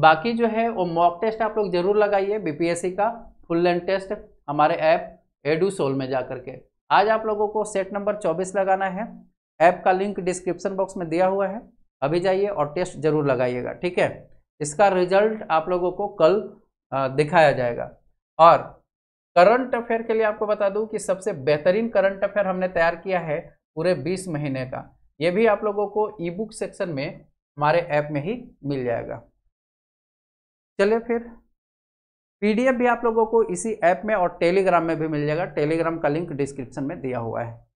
बाकी जो है वो मॉक टेस्ट आप लोग ज़रूर लगाइए बीपीएससी का फुल लेंथ टेस्ट हमारे ऐप एडू सोल में जा करके आज आप लोगों को सेट नंबर चौबीस लगाना है ऐप का लिंक डिस्क्रिप्शन बॉक्स में दिया हुआ है अभी जाइए और टेस्ट जरूर लगाइएगा ठीक है इसका रिजल्ट आप लोगों को कल दिखाया जाएगा और करंट अफेयर के लिए आपको बता दूं कि सबसे बेहतरीन करंट अफेयर हमने तैयार किया है पूरे 20 महीने का ये भी आप लोगों को ई बुक सेक्शन में हमारे ऐप में ही मिल जाएगा चलिए फिर पीडीएफ भी आप लोगों को इसी ऐप में और टेलीग्राम में भी मिल जाएगा टेलीग्राम का लिंक डिस्क्रिप्शन में दिया हुआ है